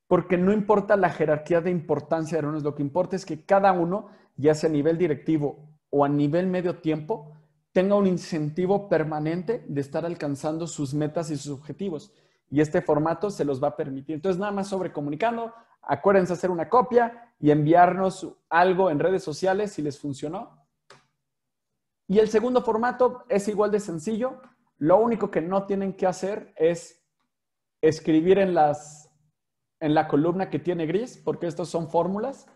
Porque no importa la jerarquía de importancia de es lo que importa es que cada uno, ya sea a nivel directivo o a nivel medio tiempo, tenga un incentivo permanente de estar alcanzando sus metas y sus objetivos y este formato se los va a permitir. Entonces, nada más sobre comunicando, acuérdense hacer una copia y enviarnos algo en redes sociales si les funcionó. Y el segundo formato es igual de sencillo. Lo único que no tienen que hacer es escribir en, las, en la columna que tiene gris, porque estos son fórmulas.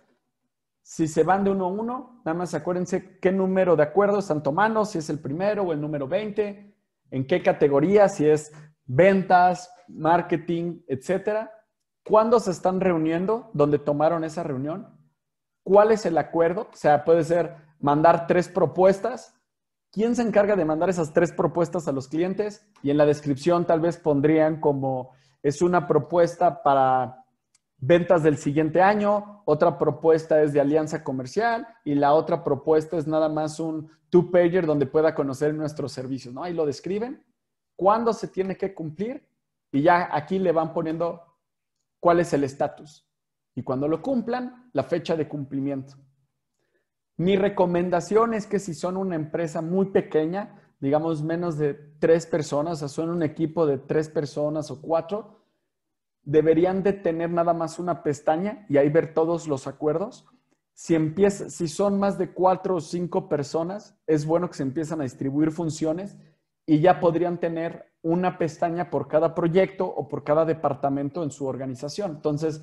Si se van de uno a uno, nada más acuérdense qué número de acuerdo están tomando, si es el primero o el número 20, en qué categoría, si es ventas, marketing, etcétera. ¿Cuándo se están reuniendo? ¿Dónde tomaron esa reunión? ¿Cuál es el acuerdo? O sea, puede ser mandar tres propuestas. ¿Quién se encarga de mandar esas tres propuestas a los clientes? Y en la descripción tal vez pondrían como es una propuesta para ventas del siguiente año, otra propuesta es de alianza comercial y la otra propuesta es nada más un two-pager donde pueda conocer nuestros servicios, ¿no? Ahí lo describen cuándo se tiene que cumplir y ya aquí le van poniendo cuál es el estatus. Y cuando lo cumplan, la fecha de cumplimiento. Mi recomendación es que si son una empresa muy pequeña, digamos menos de tres personas, o sea, son un equipo de tres personas o cuatro, deberían de tener nada más una pestaña y ahí ver todos los acuerdos. Si, empieza, si son más de cuatro o cinco personas, es bueno que se empiezan a distribuir funciones y ya podrían tener una pestaña por cada proyecto o por cada departamento en su organización. Entonces,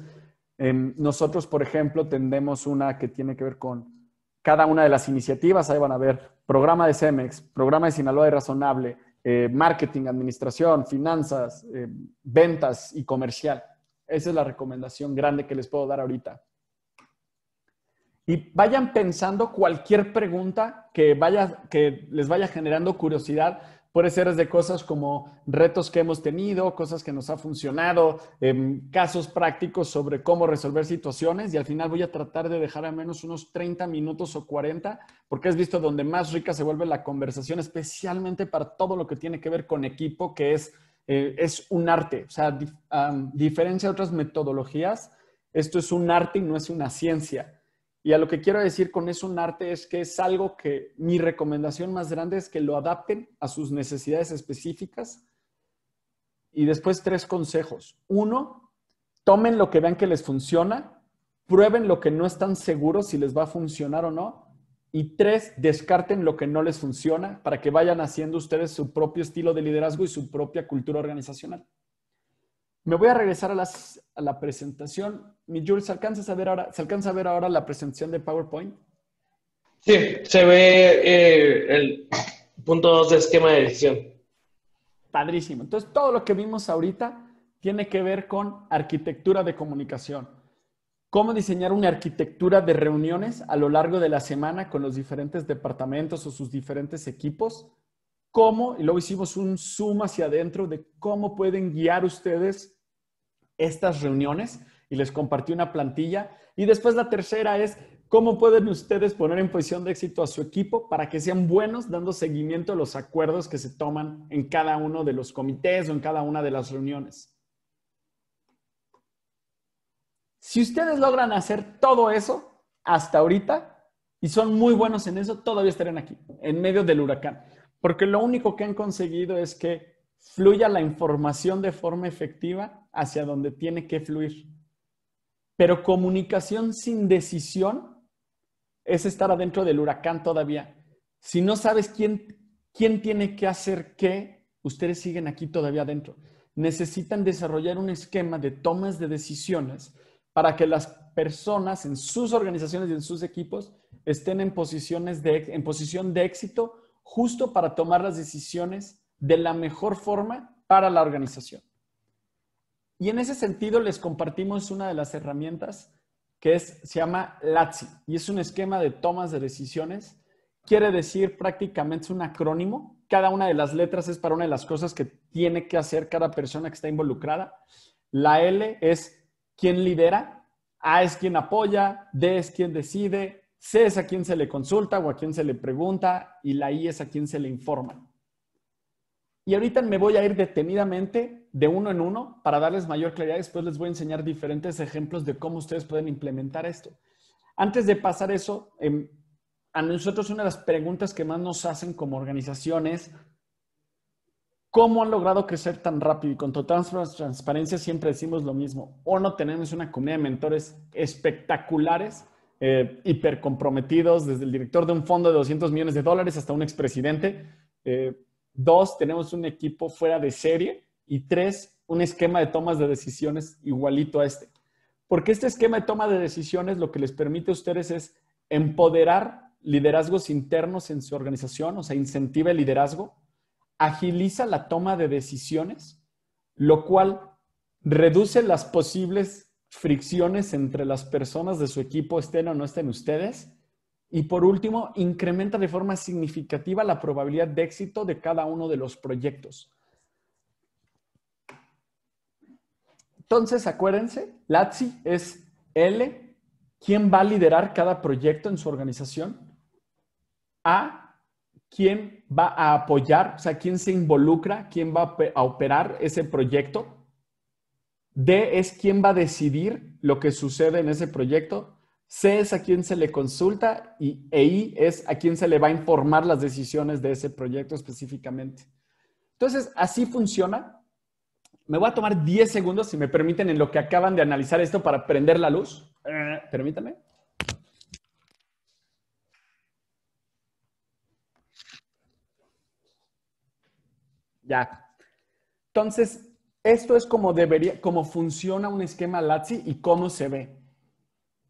em, nosotros, por ejemplo, tendemos una que tiene que ver con cada una de las iniciativas. Ahí van a ver programa de CEMEX, programa de Sinaloa de Razonable, eh, marketing, administración, finanzas, eh, ventas y comercial. Esa es la recomendación grande que les puedo dar ahorita. Y vayan pensando cualquier pregunta que, vaya, que les vaya generando curiosidad Puede ser de cosas como retos que hemos tenido, cosas que nos ha funcionado, em, casos prácticos sobre cómo resolver situaciones y al final voy a tratar de dejar al menos unos 30 minutos o 40 porque has visto donde más rica se vuelve la conversación, especialmente para todo lo que tiene que ver con equipo, que es, eh, es un arte. O sea, a diferencia de otras metodologías, esto es un arte y no es una ciencia. Y a lo que quiero decir con eso, un arte es que es algo que mi recomendación más grande es que lo adapten a sus necesidades específicas. Y después tres consejos. Uno, tomen lo que vean que les funciona, prueben lo que no están seguros si les va a funcionar o no. Y tres, descarten lo que no les funciona para que vayan haciendo ustedes su propio estilo de liderazgo y su propia cultura organizacional. Me voy a regresar a, la presentación. Mi Jules, ¿se alcanza a ver ahora la presentación de PowerPoint? Sí, se ve eh, el punto 2 de esquema de decisión. Padrísimo. Entonces, todo lo que vimos ahorita tiene que ver con arquitectura de comunicación. Cómo diseñar una arquitectura de reuniones a lo largo de la semana con los diferentes departamentos o sus diferentes equipos cómo, y luego hicimos un zoom hacia adentro de cómo pueden guiar ustedes estas reuniones y les compartí una plantilla. Y después la tercera es cómo pueden ustedes poner en posición de éxito a su equipo para que sean buenos dando seguimiento a los acuerdos que se toman en cada uno de los comités o en cada una de las reuniones. Si ustedes logran hacer todo eso hasta ahorita y son muy buenos en eso, todavía estarán aquí, en medio del huracán porque lo único que han conseguido es que fluya la información de forma efectiva hacia donde tiene que fluir. Pero comunicación sin decisión es estar adentro del huracán todavía. Si no sabes quién, quién tiene que hacer qué, ustedes siguen aquí todavía adentro. Necesitan desarrollar un esquema de tomas de decisiones para que las personas en sus organizaciones y en sus equipos estén en, posiciones de, en posición de éxito justo para tomar las decisiones de la mejor forma para la organización. Y en ese sentido les compartimos una de las herramientas que es, se llama LATSI y es un esquema de tomas de decisiones. Quiere decir prácticamente es un acrónimo. Cada una de las letras es para una de las cosas que tiene que hacer cada persona que está involucrada. La L es quien lidera, A es quien apoya, D es quien decide, C es a quien se le consulta o a quien se le pregunta y la I es a quien se le informa. Y ahorita me voy a ir detenidamente de uno en uno para darles mayor claridad. Después les voy a enseñar diferentes ejemplos de cómo ustedes pueden implementar esto. Antes de pasar eso, em, a nosotros una de las preguntas que más nos hacen como organizaciones ¿Cómo han logrado crecer tan rápido? Y con total transparencia siempre decimos lo mismo. O no tenemos una comunidad de mentores espectaculares eh, hipercomprometidos, desde el director de un fondo de 200 millones de dólares hasta un expresidente. Eh, dos, tenemos un equipo fuera de serie. Y tres, un esquema de tomas de decisiones igualito a este. Porque este esquema de toma de decisiones lo que les permite a ustedes es empoderar liderazgos internos en su organización, o sea, incentiva el liderazgo, agiliza la toma de decisiones, lo cual reduce las posibles fricciones entre las personas de su equipo estén o no estén ustedes. Y por último, incrementa de forma significativa la probabilidad de éxito de cada uno de los proyectos. Entonces, acuérdense, LATSI es L, ¿quién va a liderar cada proyecto en su organización? A, ¿quién va a apoyar? O sea, ¿quién se involucra? ¿Quién va a operar ese proyecto? D es quién va a decidir lo que sucede en ese proyecto. C es a quién se le consulta y e es a quién se le va a informar las decisiones de ese proyecto específicamente. Entonces, así funciona. Me voy a tomar 10 segundos, si me permiten, en lo que acaban de analizar esto para prender la luz. Eh, permítame. Ya. Entonces, esto es como debería, como funciona un esquema LATSI y cómo se ve.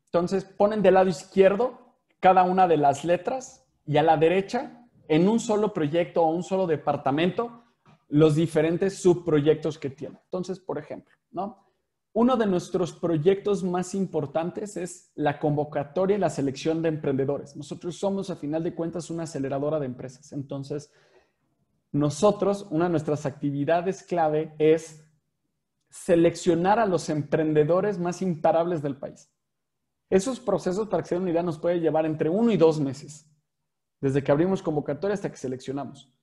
Entonces ponen del lado izquierdo cada una de las letras y a la derecha, en un solo proyecto o un solo departamento, los diferentes subproyectos que tiene. Entonces, por ejemplo, ¿no? Uno de nuestros proyectos más importantes es la convocatoria y la selección de emprendedores. Nosotros somos, a final de cuentas, una aceleradora de empresas. Entonces, nosotros, una de nuestras actividades clave es seleccionar a los emprendedores más imparables del país. Esos procesos para acceder una nos puede llevar entre uno y dos meses, desde que abrimos convocatoria hasta que seleccionamos.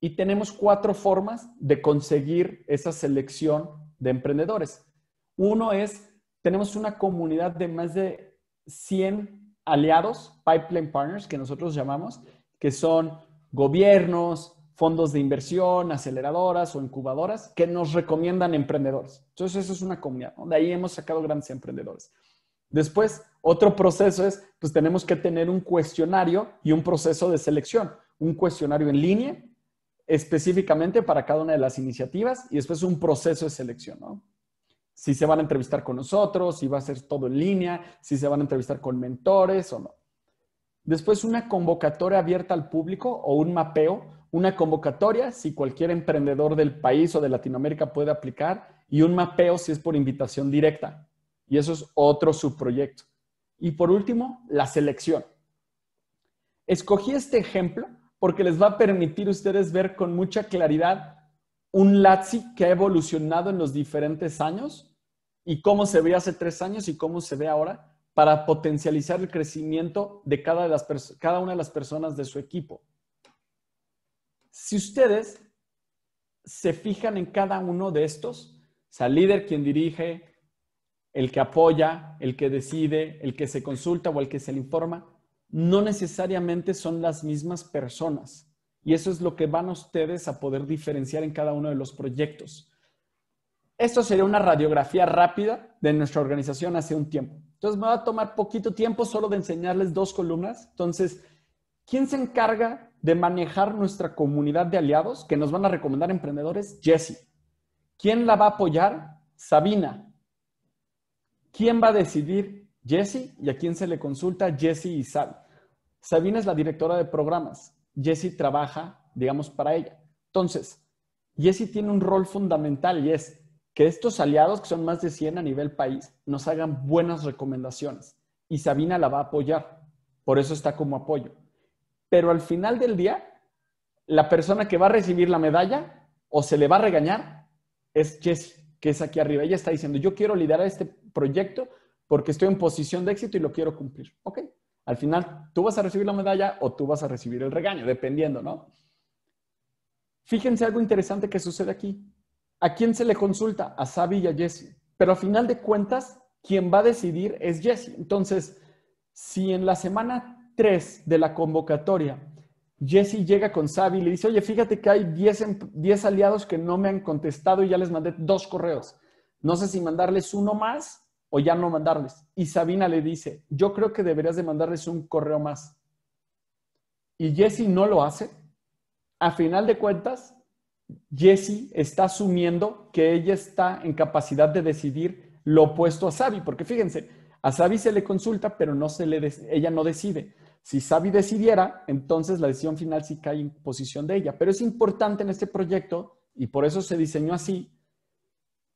Y tenemos cuatro formas de conseguir esa selección de emprendedores. Uno es, tenemos una comunidad de más de 100 aliados, pipeline partners, que nosotros llamamos, que son gobiernos, fondos de inversión, aceleradoras o incubadoras que nos recomiendan emprendedores. Entonces, eso es una comunidad. De ahí hemos sacado grandes emprendedores. Después, otro proceso es, pues tenemos que tener un cuestionario y un proceso de selección. Un cuestionario en línea específicamente para cada una de las iniciativas y después un proceso de selección, ¿no? Si se van a entrevistar con nosotros, si va a ser todo en línea, si se van a entrevistar con mentores o no. Después una convocatoria abierta al público o un mapeo una convocatoria si cualquier emprendedor del país o de Latinoamérica puede aplicar y un mapeo si es por invitación directa. Y eso es otro subproyecto. Y por último, la selección. Escogí este ejemplo porque les va a permitir ustedes ver con mucha claridad un LATSI que ha evolucionado en los diferentes años y cómo se ve hace tres años y cómo se ve ahora para potencializar el crecimiento de cada, cada una de las personas de su equipo. Si ustedes se fijan en cada uno de estos, o sea, líder quien dirige, el que apoya, el que decide, el que se consulta o el que se le informa, no necesariamente son las mismas personas. Y eso es lo que van ustedes a poder diferenciar en cada uno de los proyectos. Esto sería una radiografía rápida de nuestra organización hace un tiempo. Entonces me va a tomar poquito tiempo solo de enseñarles dos columnas. Entonces, ¿quién se encarga de manejar nuestra comunidad de aliados que nos van a recomendar emprendedores? Jesse. ¿Quién la va a apoyar? Sabina. ¿Quién va a decidir? Jesse. ¿Y a quién se le consulta? Jesse y Sal. Sabina es la directora de programas. Jesse trabaja, digamos, para ella. Entonces, Jesse tiene un rol fundamental y es que estos aliados, que son más de 100 a nivel país, nos hagan buenas recomendaciones. Y Sabina la va a apoyar. Por eso está como apoyo pero al final del día, la persona que va a recibir la medalla o se le va a regañar es Jessie, que es aquí arriba. Ella está diciendo, yo quiero liderar este proyecto porque estoy en posición de éxito y lo quiero cumplir. Ok, al final tú vas a recibir la medalla o tú vas a recibir el regaño, dependiendo, ¿no? Fíjense algo interesante que sucede aquí. ¿A quién se le consulta? A Sabi y a Jesse. Pero al final de cuentas, quien va a decidir es Jesse. Entonces, si en la semana 3 de la convocatoria, Jesse llega con Xavi y le dice, oye, fíjate que hay 10, em, aliados que no me han contestado y ya les mandé dos correos. No sé si mandarles uno más o ya no mandarles. Y Sabina le dice, yo creo que deberías de mandarles un correo más. Y Jesse no lo hace. A final de cuentas, Jesse está asumiendo que ella está en capacidad de decidir lo opuesto a Xavi, porque fíjense, a Xavi se le consulta, pero no se le ella no decide. Si Sabi decidiera, entonces la decisión final sí cae en posición de ella. Pero es importante en este proyecto, y por eso se diseñó así,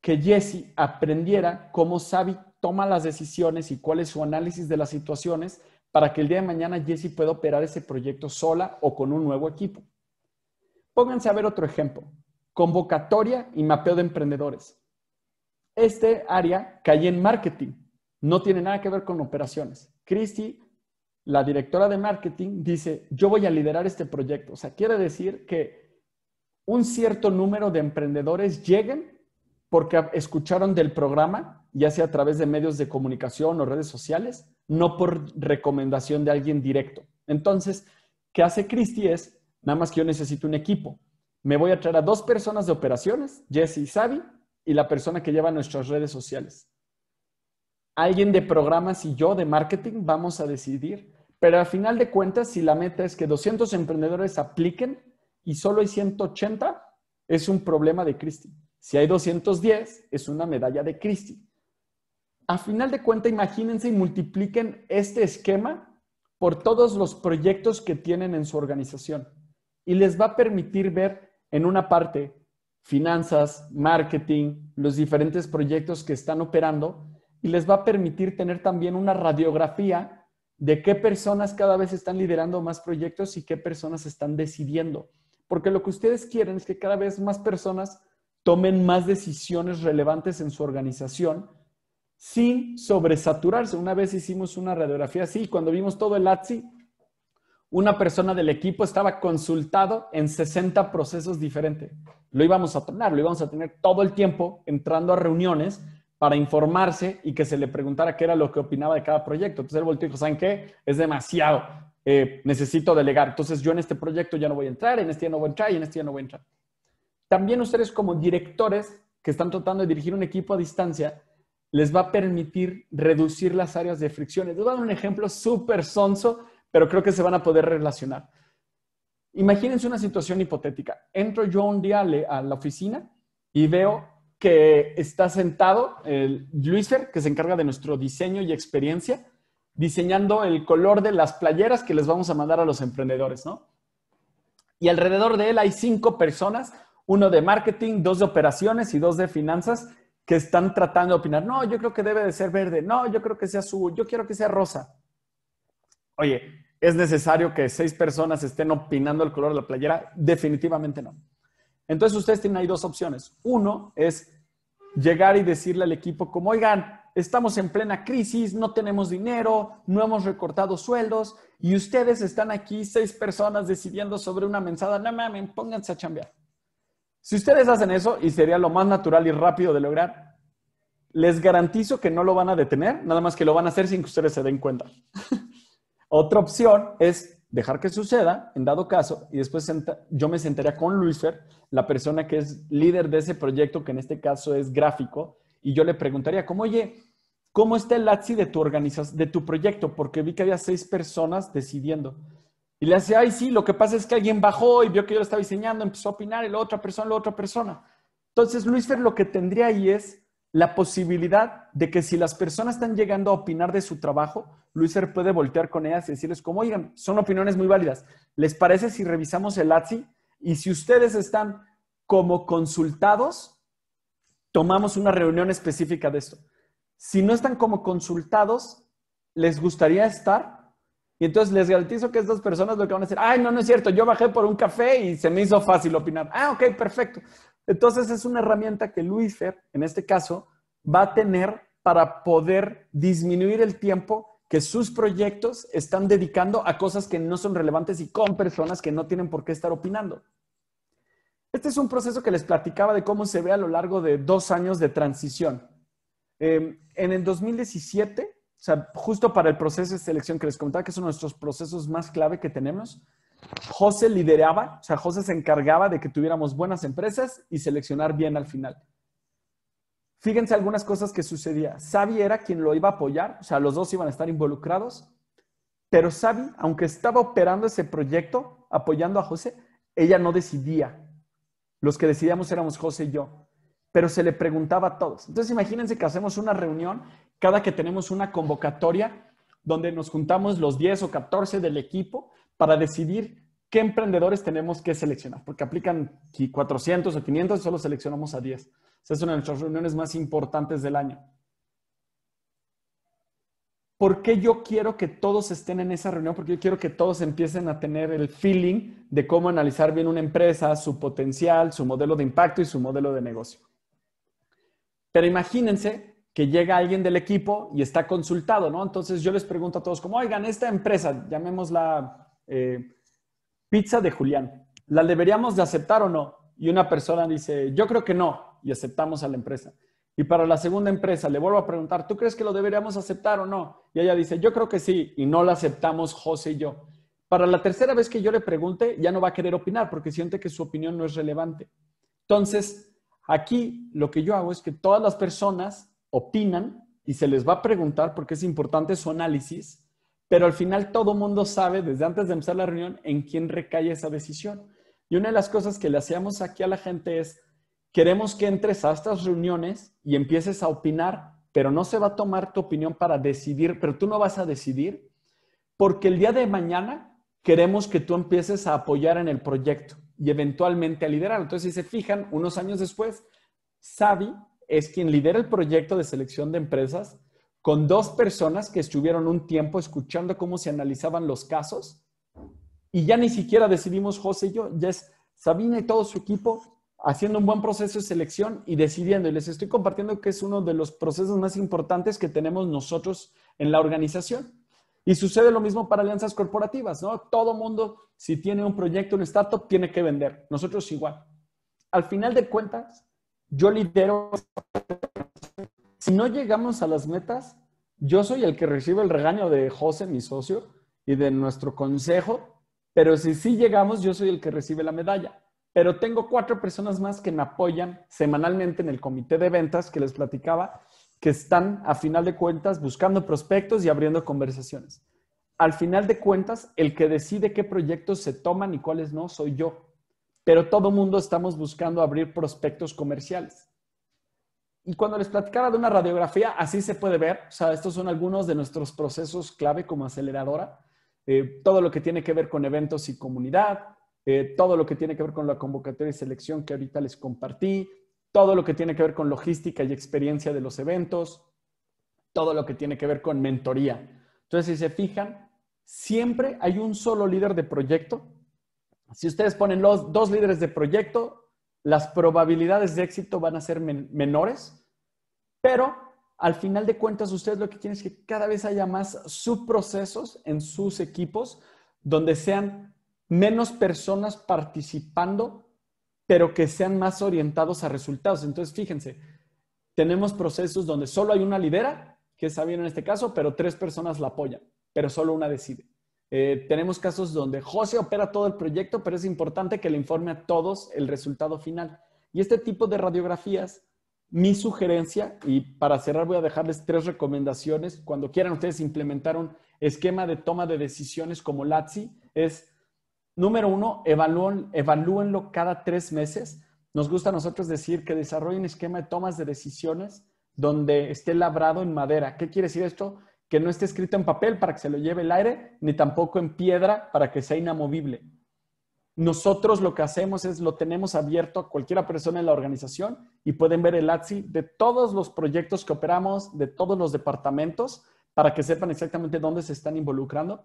que Jesse aprendiera cómo Sabi toma las decisiones y cuál es su análisis de las situaciones para que el día de mañana Jesse pueda operar ese proyecto sola o con un nuevo equipo. Pónganse a ver otro ejemplo. Convocatoria y mapeo de emprendedores. Este área cae en marketing. No tiene nada que ver con operaciones la directora de marketing dice, yo voy a liderar este proyecto. O sea, quiere decir que un cierto número de emprendedores lleguen porque escucharon del programa, ya sea a través de medios de comunicación o redes sociales, no por recomendación de alguien directo. Entonces, ¿qué hace Christie? Es, nada más que yo necesito un equipo. Me voy a traer a dos personas de operaciones, Jesse y Sabi, y la persona que lleva nuestras redes sociales. Alguien de programas y yo de marketing vamos a decidir pero a final de cuentas, si la meta es que 200 emprendedores apliquen y solo hay 180, es un problema de Christie. Si hay 210, es una medalla de Christie. A final de cuentas, imagínense y multipliquen este esquema por todos los proyectos que tienen en su organización y les va a permitir ver en una parte finanzas, marketing, los diferentes proyectos que están operando y les va a permitir tener también una radiografía de qué personas cada vez están liderando más proyectos y qué personas están decidiendo. Porque lo que ustedes quieren es que cada vez más personas tomen más decisiones relevantes en su organización sin sobresaturarse. Una vez hicimos una radiografía así, cuando vimos todo el ATSI, una persona del equipo estaba consultado en 60 procesos diferentes. Lo íbamos a tener, lo íbamos a tener todo el tiempo entrando a reuniones para informarse y que se le preguntara qué era lo que opinaba de cada proyecto. Entonces él volteó y dijo, ¿saben qué? Es demasiado, eh, necesito delegar. Entonces yo en este proyecto ya no voy a entrar, en este ya no voy a entrar y en este ya no voy a entrar. También ustedes como directores que están tratando de dirigir un equipo a distancia, les va a permitir reducir las áreas de fricción. Les voy a dar un ejemplo súper sonso, pero creo que se van a poder relacionar. Imagínense una situación hipotética. Entro yo un día a la oficina y veo que está sentado, el Luisfer, que se encarga de nuestro diseño y experiencia, diseñando el color de las playeras que les vamos a mandar a los emprendedores, ¿no? Y alrededor de él hay cinco personas, uno de marketing, dos de operaciones y dos de finanzas, que están tratando de opinar, no, yo creo que debe de ser verde, no, yo creo que sea azul, yo quiero que sea rosa. Oye, ¿es necesario que seis personas estén opinando el color de la playera? Definitivamente no. Entonces ustedes tienen ahí dos opciones. Uno es llegar y decirle al equipo como, oigan, estamos en plena crisis, no tenemos dinero, no hemos recortado sueldos y ustedes están aquí seis personas decidiendo sobre una mensada, no mames, pónganse a chambear. Si ustedes hacen eso, y sería lo más natural y rápido de lograr, les garantizo que no lo van a detener, nada más que lo van a hacer sin que ustedes se den cuenta. Otra opción es dejar que suceda en dado caso y después yo me sentaría con Luisfer, la persona que es líder de ese proyecto, que en este caso es gráfico, y yo le preguntaría, como oye, ¿cómo está el ATSI de tu organización, de tu proyecto? Porque vi que había seis personas decidiendo. Y le decía, ay, sí, lo que pasa es que alguien bajó y vio que yo lo estaba diseñando, empezó a opinar, y la otra persona, la otra persona. Entonces, Luisfer lo que tendría ahí es la posibilidad de que si las personas están llegando a opinar de su trabajo, Luiser puede voltear con ellas y decirles como, oigan, son opiniones muy válidas. ¿Les parece si revisamos el ATSI? Y si ustedes están como consultados, tomamos una reunión específica de esto. Si no están como consultados, les gustaría estar. Y entonces les garantizo que estas personas lo que van a decir, ay, no, no es cierto, yo bajé por un café y se me hizo fácil opinar. Ah, ok, perfecto. Entonces es una herramienta que Luisfer, en este caso, va a tener para poder disminuir el tiempo que sus proyectos están dedicando a cosas que no son relevantes y con personas que no tienen por qué estar opinando. Este es un proceso que les platicaba de cómo se ve a lo largo de dos años de transición. Em, en el 2017, o sea, justo para el proceso de selección que les comentaba, que son nuestros procesos más clave que tenemos, José lideraba, o sea, José se encargaba de que tuviéramos buenas empresas y seleccionar bien al final. Fíjense algunas cosas que sucedía. Xavi era quien lo iba a apoyar, o sea, los dos iban a estar involucrados, pero Xavi, aunque estaba operando ese proyecto, apoyando a José, ella no decidía. Los que decidíamos éramos José y yo, pero se le preguntaba a todos. Entonces imagínense que hacemos una reunión cada que tenemos una convocatoria donde nos juntamos los 10 o 14 del equipo para decidir qué emprendedores tenemos que seleccionar, porque aplican 400 o 500 y solo seleccionamos a 10. Esa es una de nuestras reuniones más importantes del año. ¿Por qué yo quiero que todos estén en esa reunión? Porque yo quiero que todos empiecen a tener el feeling de cómo analizar bien una empresa, su potencial, su modelo de impacto y su modelo de negocio. Pero imagínense que llega alguien del equipo y está consultado, ¿no? Entonces yo les pregunto a todos como, oigan, esta empresa, llamémosla eh, pizza de Julián, ¿la deberíamos de aceptar o no? Y una persona dice, yo creo que no, y aceptamos a la empresa. Y para la segunda empresa le vuelvo a preguntar, ¿tú crees que lo deberíamos aceptar o no? Y ella dice, yo creo que sí, y no la aceptamos José y yo. Para la tercera vez que yo le pregunte, ya no va a querer opinar porque siente que su opinión no es relevante. Entonces, aquí lo que yo hago es que todas las personas opinan y se les va a preguntar porque es importante su análisis pero al final todo mundo sabe desde antes de empezar la reunión en quién recae esa decisión. Y una de las cosas que le hacíamos aquí a la gente es, queremos que entres a estas reuniones y empieces a opinar, pero no se va a tomar tu opinión para decidir, pero tú no vas a decidir, porque el día de mañana queremos que tú empieces a apoyar en el proyecto y eventualmente a liderar. Entonces, si se fijan, unos años después, Savi es quien lidera el proyecto de selección de empresas con dos personas que estuvieron un tiempo escuchando cómo se analizaban los casos y ya ni siquiera decidimos José y yo, ya es Sabina y todo su equipo haciendo un buen proceso de selección y decidiendo. Y les estoy compartiendo que es uno de los procesos más importantes que tenemos nosotros en la organización. Y sucede lo mismo para alianzas corporativas, ¿no? Todo mundo, si tiene un proyecto, un startup, tiene que vender. Nosotros igual. Al final de cuentas, yo lidero si no llegamos a las metas, yo soy el que recibe el regaño de José, mi socio, y de nuestro consejo, pero si sí llegamos, yo soy el que recibe la medalla. Pero tengo cuatro personas más que me apoyan semanalmente en el comité de ventas que les platicaba, que están a final de cuentas buscando prospectos y abriendo conversaciones. Al final de cuentas, el que decide qué proyectos se toman y cuáles no soy yo. Pero todo mundo estamos buscando abrir prospectos comerciales. Y cuando les platicaba de una radiografía, así se puede ver. O sea, estos son algunos de nuestros procesos clave como aceleradora. Eh, todo lo que tiene que ver con eventos y comunidad, eh, todo lo que tiene que ver con la convocatoria y selección que ahorita les compartí, todo lo que tiene que ver con logística y experiencia de los eventos, todo lo que tiene que ver con mentoría. Entonces, si se fijan, siempre hay un solo líder de proyecto. Si ustedes ponen los dos líderes de proyecto, las probabilidades de éxito van a ser menores, pero al final de cuentas ustedes lo que quieren es que cada vez haya más subprocesos en sus equipos donde sean menos personas participando, pero que sean más orientados a resultados. Entonces, fíjense, tenemos procesos donde solo hay una lidera, que es bien en este caso, pero tres personas la apoyan, pero solo una decide. Eh, tenemos casos donde José opera todo el proyecto, pero es importante que le informe a todos el resultado final. Y este tipo de radiografías, mi sugerencia, y para cerrar voy a dejarles tres recomendaciones, cuando quieran ustedes implementar un esquema de toma de decisiones como LATSI, es, número uno, evalúen, evalúenlo cada tres meses. Nos gusta a nosotros decir que desarrollen un esquema de tomas de decisiones donde esté labrado en madera. ¿Qué quiere decir esto? que no esté escrito en papel para que se lo lleve el aire, ni tampoco en piedra para que sea inamovible. Nosotros lo que hacemos es lo tenemos abierto a cualquier persona en la organización y pueden ver el ATSI de todos los proyectos que operamos, de todos los departamentos, para que sepan exactamente dónde se están involucrando.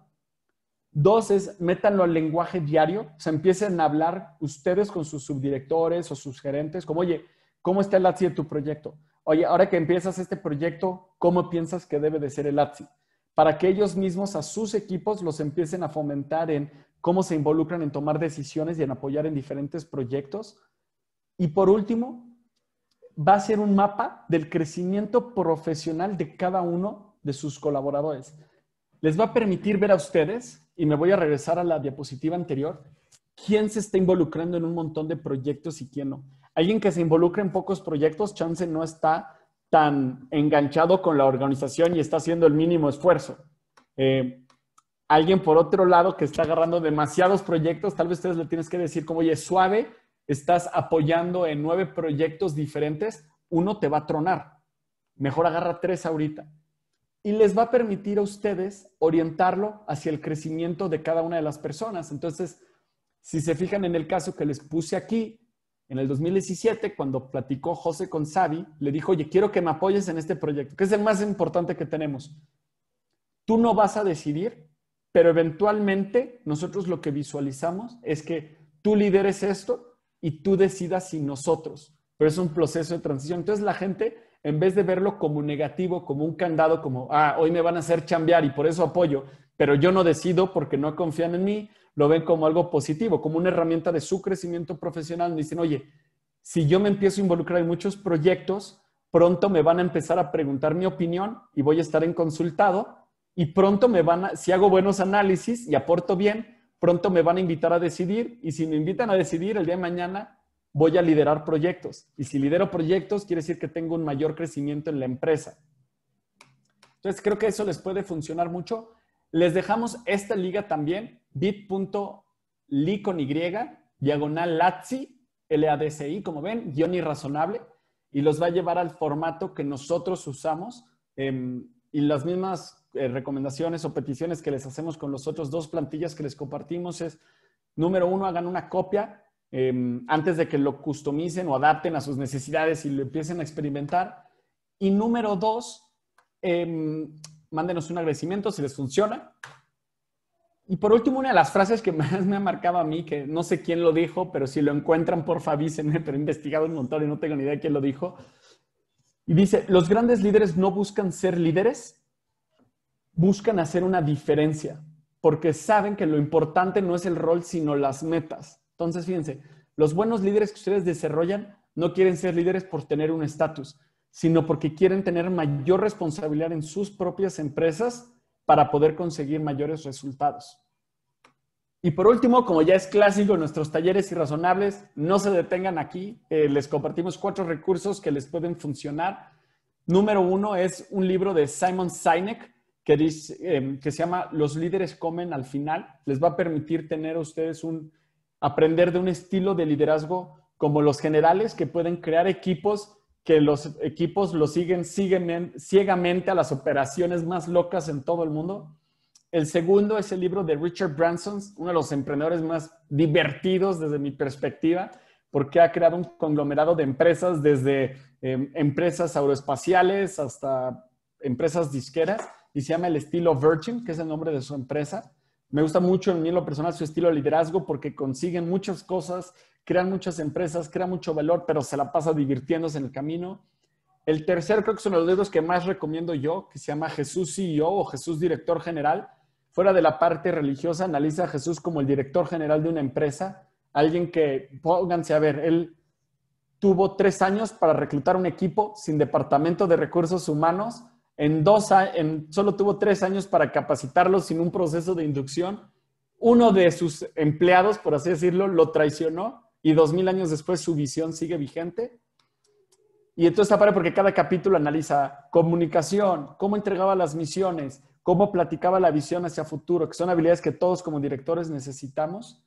Dos es, métanlo al lenguaje diario, o sea, empiecen a hablar ustedes con sus subdirectores o sus gerentes, como, oye, ¿cómo está el ATSI de tu proyecto? oye, ahora que empiezas este proyecto, ¿cómo piensas que debe de ser el ATSI? Para que ellos mismos a sus equipos los empiecen a fomentar en cómo se involucran en tomar decisiones y en apoyar en diferentes proyectos. Y por último, va a ser un mapa del crecimiento profesional de cada uno de sus colaboradores. Les va a permitir ver a ustedes, y me voy a regresar a la diapositiva anterior, quién se está involucrando en un montón de proyectos y quién no alguien que se involucra en pocos proyectos, chance no está tan enganchado con la organización y está haciendo el mínimo esfuerzo. Eh, alguien por otro lado que está agarrando demasiados proyectos, tal vez ustedes le tienes que decir como, oye, suave, estás apoyando en nueve proyectos diferentes, uno te va a tronar. Mejor agarra tres ahorita. Y les va a permitir a ustedes orientarlo hacia el crecimiento de cada una de las personas. Entonces, si se fijan en el caso que les puse aquí, en el 2017, cuando platicó José con Xavi, le dijo, oye, quiero que me apoyes en este proyecto, que es el más importante que tenemos. Tú no vas a decidir, pero eventualmente nosotros lo que visualizamos es que tú lideres esto y tú decidas sin nosotros. Pero es un proceso de transición. Entonces la gente, en vez de verlo como negativo, como un candado, como, ah, hoy me van a hacer chambear y por eso apoyo, pero yo no decido porque no confían en mí, lo ven como algo positivo, como una herramienta de su crecimiento profesional. Dicen, oye, si yo me empiezo a involucrar en muchos proyectos, pronto me van a empezar a preguntar mi opinión y voy a estar en consultado y pronto me van a, si hago buenos análisis y aporto bien, pronto me van a invitar a decidir y si me invitan a decidir el día de mañana voy a liderar proyectos y si lidero proyectos quiere decir que tengo un mayor crecimiento en la empresa. Entonces creo que eso les puede funcionar mucho. Les dejamos esta liga también bit.ly con Y, diagonal LATSI, L-A-D-S-I, como ven, guión irrazonable, y los va a llevar al formato que nosotros usamos em, y las mismas eh, recomendaciones o peticiones que les hacemos con los otros dos plantillas que les compartimos es, número uno, hagan una copia em, antes de que lo customicen o adapten a sus necesidades y lo empiecen a experimentar. Y número dos, em, mándenos un agradecimiento si les funciona y por último, una de las frases que más me ha marcado a mí, que no sé quién lo dijo, pero si lo encuentran, por favor avísenme, pero he investigado un montón y no tengo ni idea quién lo dijo. Y dice, los grandes líderes no buscan ser líderes, buscan hacer una diferencia, porque saben que lo importante no es el rol, sino las metas. Entonces, fíjense, los buenos líderes que ustedes desarrollan no quieren ser líderes por tener un estatus, sino porque quieren tener mayor responsabilidad en sus propias empresas para poder conseguir mayores resultados. Y por último, como ya es clásico en nuestros talleres irrazonables, no se detengan aquí. Eh, les compartimos cuatro recursos que les pueden funcionar. Número uno es un libro de Simon Sinek que, em, que se llama Los líderes comen al final. Les va a permitir tener ustedes un, aprender de un estilo de liderazgo como los generales que pueden crear equipos que los equipos lo siguen, ciegamente a las operaciones más locas en todo el mundo. El segundo es el libro de Richard Branson, uno de los emprendedores más divertidos desde mi perspectiva, porque ha creado un conglomerado de empresas desde em, empresas aeroespaciales hasta empresas disqueras y se llama el estilo Virgin, que es el nombre de su empresa. Me gusta mucho en mí lo personal su estilo de liderazgo porque consiguen muchas cosas crean muchas empresas, crean mucho valor, pero se la pasa divirtiéndose en el camino. El tercer creo que son los dedos que más recomiendo yo, que se llama Jesús CEO o Jesús Director General. Fuera de la parte religiosa, analiza a Jesús como el director general de una empresa, alguien que, pónganse a ver, él tuvo tres años para reclutar un equipo sin departamento de recursos humanos, en dos, en, solo tuvo tres años para capacitarlo sin un proceso de inducción. Uno de sus empleados, por así decirlo, lo traicionó y dos mil años después su visión sigue vigente. Y entonces está porque cada capítulo analiza comunicación, cómo entregaba las misiones, cómo platicaba la visión hacia futuro, que son habilidades que todos como directores necesitamos.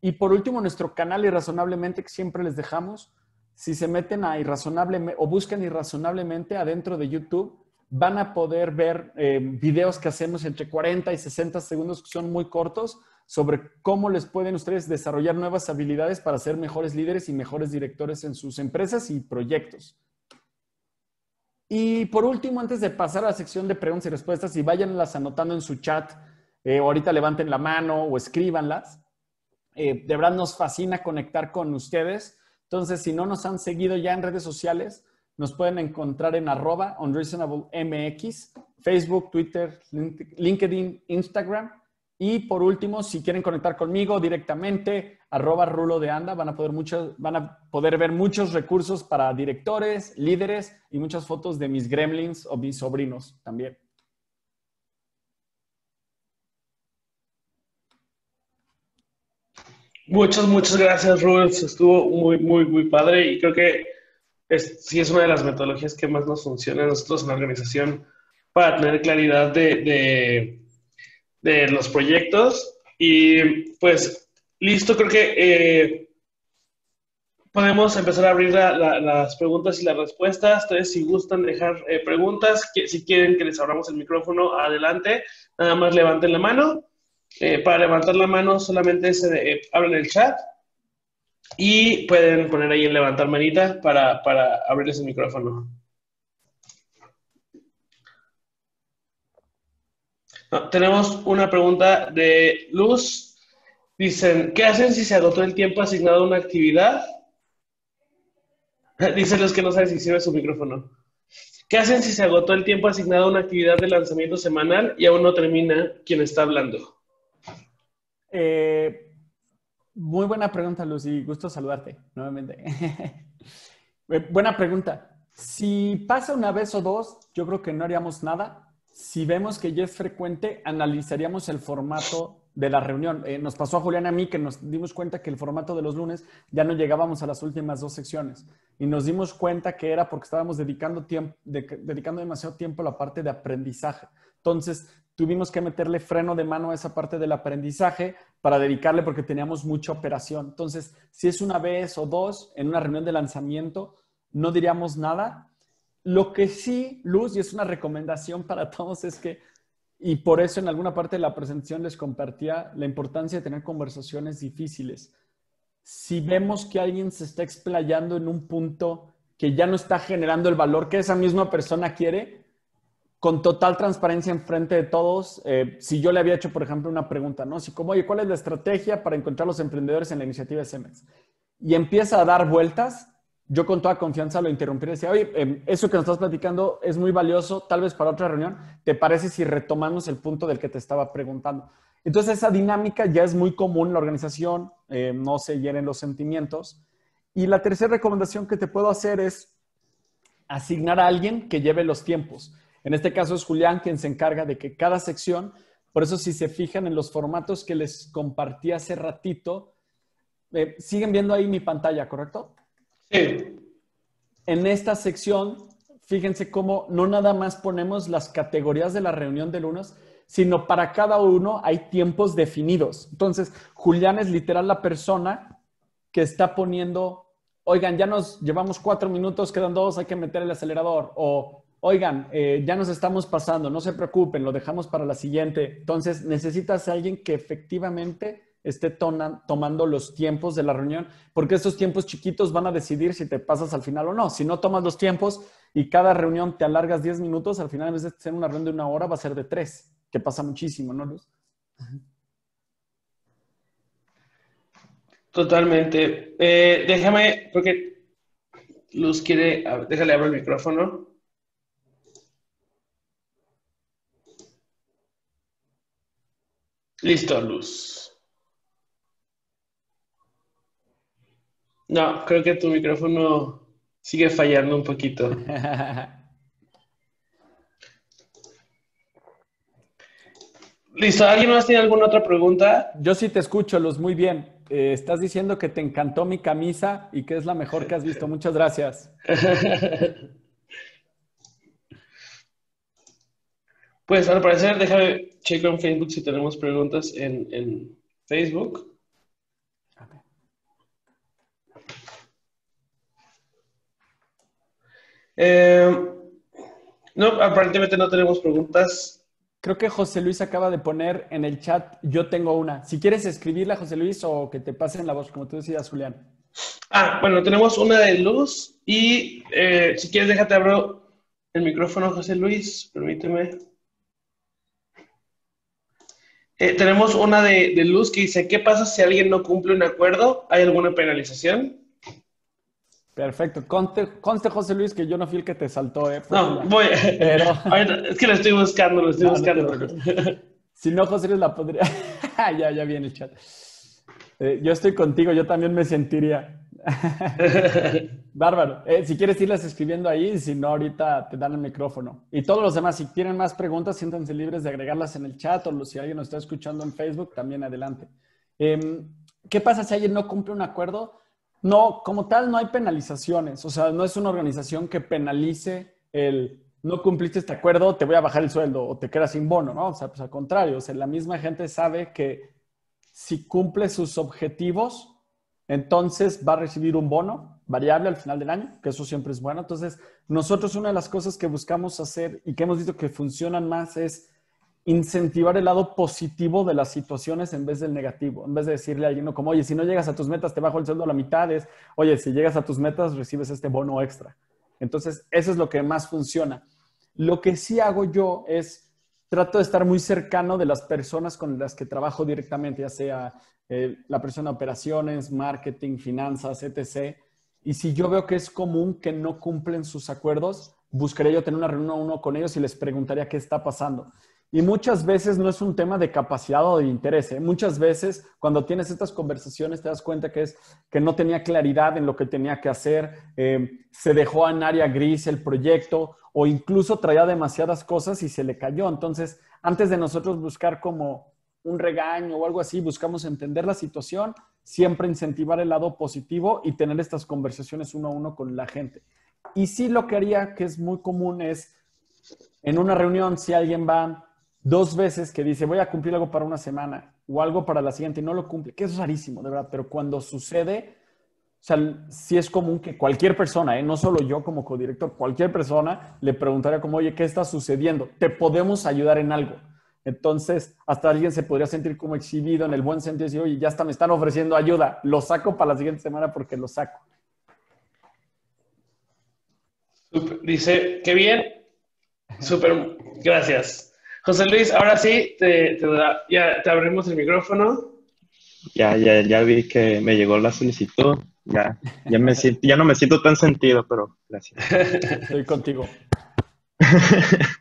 Y por último, nuestro canal Irrazonablemente, que siempre les dejamos, si se meten a Irrazonablemente o buscan Irrazonablemente adentro de YouTube, van a poder ver eh, videos que hacemos entre 40 y 60 segundos, que son muy cortos, sobre cómo les pueden ustedes desarrollar nuevas habilidades para ser mejores líderes y mejores directores en sus empresas y proyectos. Y por último, antes de pasar a la sección de preguntas y respuestas, y váyanlas anotando en su chat, eh, ahorita levanten la mano o escríbanlas. Eh, de verdad nos fascina conectar con ustedes. Entonces, si no nos han seguido ya en redes sociales, nos pueden encontrar en arroba unreasonablemx, Facebook, Twitter, LinkedIn, Instagram. Y por último, si quieren conectar conmigo directamente, arroba rulo de anda, van a, poder van a poder ver muchos recursos para directores, líderes y muchas fotos de mis gremlins o mis sobrinos también. Muchas, muchas gracias, Rubens. Estuvo muy, muy, muy padre y creo que es, sí es una de las metodologías que más nos funciona a nosotros en la organización para tener claridad de de los proyectos. Y pues, listo, creo que eh, podemos empezar a abrir las preguntas y las respuestas. si gustan dejar eh, preguntas, que, si quieren que les abramos el micrófono, adelante. Nada más levanten la mano. Eh, para levantar la mano solamente se abren el chat y pueden poner ahí en levantar manita para, para ese micrófono. tenemos una pregunta de Luz. Dicen, ¿qué hacen si se agotó el tiempo asignado a una actividad? Dicen los que no saben si sirve su micrófono. ¿Qué hacen si se agotó el tiempo asignado a una actividad de lanzamiento semanal y aún no termina quien está hablando? Eh, muy buena pregunta, Luz, y gusto saludarte nuevamente. Eh, buena pregunta. Si pasa una vez o dos, yo creo que no haríamos nada si vemos que ya es frecuente, analizaríamos el formato de la reunión. Eh, nos pasó a Julián a mí que nos dimos cuenta que el formato de los lunes ya no llegábamos a las últimas dos secciones y nos dimos cuenta que era porque estábamos dedicando, tiempo, dedicando demasiado tiempo a la parte de aprendizaje. Entonces, tuvimos que meterle freno de mano a esa parte del aprendizaje para dedicarle porque teníamos mucha operación. Entonces, si es una vez o dos en una reunión de lanzamiento, no diríamos nada lo que sí, Luz, y es una recomendación para todos, es que, y por eso en alguna parte de la presentación les compartía la importancia de tener conversaciones difíciles. Si vemos que alguien se está explayando en un punto que ya no está generando el valor que esa misma persona quiere, con total transparencia enfrente de todos, eh, si yo le había hecho, por ejemplo, una pregunta, ¿no? Si como, oye, ¿cuál es la estrategia para encontrar los emprendedores en la iniciativa semex Y empieza a dar vueltas, yo con toda confianza lo interrumpí y decía, oye, em, eso que nos estás platicando es muy valioso, tal vez para otra reunión, ¿te parece si retomamos el punto del que te estaba preguntando? Entonces esa dinámica ya es muy común en la organización, em, no se hieren los sentimientos. Y la tercera recomendación que te puedo hacer es asignar a alguien que lleve los tiempos. En este caso es Julián quien se encarga de que cada sección, por eso si se fijan en los formatos que les compartí hace ratito, eh, siguen viendo ahí mi pantalla, ¿correcto? En esta sección, fíjense cómo no nada más ponemos las categorías de la reunión de lunes, sino para cada uno hay tiempos definidos. Entonces, Julián es literal la persona que está poniendo, oigan, ya nos llevamos cuatro minutos, quedan dos, hay que meter el acelerador. O, oigan, eh, ya nos estamos pasando, no se preocupen, lo dejamos para la siguiente. Entonces, necesitas a alguien que efectivamente esté tomando los tiempos de la reunión, porque estos tiempos chiquitos van a decidir si te pasas al final o no. Si no tomas los tiempos y cada reunión te alargas 10 minutos, al final en vez de ser una reunión de una hora, va a ser de tres, que pasa muchísimo, ¿no, Luz? Totalmente. Eh, déjame, porque Luz quiere, déjale abrir el micrófono. Listo, Luz. No, creo que tu micrófono sigue fallando un poquito. Listo, ¿alguien más tiene alguna otra pregunta? Yo sí te escucho, Luz, muy bien. Eh, estás diciendo que te encantó mi camisa y que es la mejor que has visto. Muchas gracias. Pues al parecer, déjame chequear en Facebook si tenemos preguntas en Facebook. Em, no, aparentemente no tenemos preguntas. Creo que José Luis acaba de poner en el chat, yo tengo una. Si quieres escribirla, José Luis, o que te pasen la voz, como tú decías, Julián. Ah, bueno, tenemos una de luz y eh, si quieres déjate abro el micrófono, José Luis, permíteme. Eh, tenemos una de, de luz que dice, ¿qué pasa si alguien no cumple un acuerdo? ¿Hay alguna penalización? Perfecto. conste José Luis que yo no fui el que te saltó, eh, no, voy. es que lo estoy buscando, lo estoy buscando. si no, José Luis la podría. ya, ya viene el chat. Eh, yo estoy contigo, yo también me sentiría. Bárbaro. Eh, si quieres irlas escribiendo ahí, si no, ahorita te dan el micrófono. Y todos los demás, si tienen más preguntas, siéntanse libres de agregarlas en el chat o si alguien nos está escuchando en Facebook, también adelante. Em, ¿Qué pasa si alguien no cumple un acuerdo? No, como tal no hay penalizaciones, o sea, no es una organización que penalice el no cumpliste este acuerdo, te voy a bajar el sueldo o te quedas sin bono, ¿no? O sea, pues al contrario, o sea, la misma gente sabe que si cumple sus objetivos, entonces va a recibir un bono variable al final del año, que eso siempre es bueno. Entonces, nosotros una de las cosas que buscamos hacer y que hemos visto que funcionan más es incentivar el lado positivo de las situaciones en vez del negativo, en vez de decirle a alguien como, oye, si no llegas a tus metas, te bajo el sueldo a la mitad, es, oye, si llegas a tus metas, recibes este bono extra. Entonces, eso es lo que más funciona. Lo que sí hago yo es, trato de estar muy cercano de las personas con las que trabajo directamente, ya sea eh, la persona de operaciones, marketing, finanzas, etc. Y si yo veo que es común que no cumplen sus acuerdos, buscaré yo tener una reunión a uno con ellos y les preguntaría qué está pasando. Y muchas veces no es un tema de capacidad o de interés. ¿eh? Muchas veces cuando tienes estas conversaciones te das cuenta que es que no tenía claridad en lo que tenía que hacer, eh, se dejó en área gris el proyecto o incluso traía demasiadas cosas y se le cayó. Entonces, antes de nosotros buscar como un regaño o algo así, buscamos entender la situación, siempre incentivar el lado positivo y tener estas conversaciones uno a uno con la gente. Y sí lo que haría, que es muy común, es en una reunión, si alguien va dos veces que dice, voy a cumplir algo para una semana o algo para la siguiente y no lo cumple, que es rarísimo, de verdad, pero cuando sucede, o sea, si es común que cualquier persona, ¿eh? no solo yo como codirector, cualquier persona le preguntaría como, oye, ¿qué está sucediendo? ¿Te podemos ayudar en algo? Entonces, hasta alguien se podría sentir como exhibido en el buen sentido y decir, oye, ya está, me están ofreciendo ayuda, lo saco para la siguiente semana porque lo saco. Dice, qué bien, súper, gracias. José Luis, ahora sí, te, ya te abrimos el micrófono. Ya, ya, ya vi que me llegó la solicitud. Ya, ya, me, ya no me siento tan sentido, pero gracias. Estoy contigo.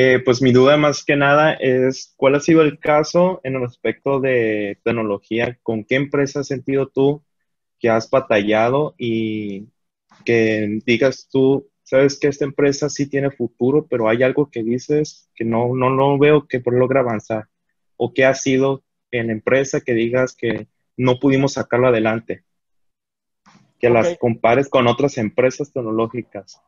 Eh, pues mi duda más que nada es, ¿cuál ha sido el caso en el aspecto de tecnología? ¿Con qué empresa has sentido tú que has batallado y que digas tú, sabes que esta empresa sí tiene futuro, pero hay algo que dices que no, no, veo que logra avanzar o que ha sido en empresa que digas que no pudimos sacarlo adelante, que las compares con otras empresas tecnológicas.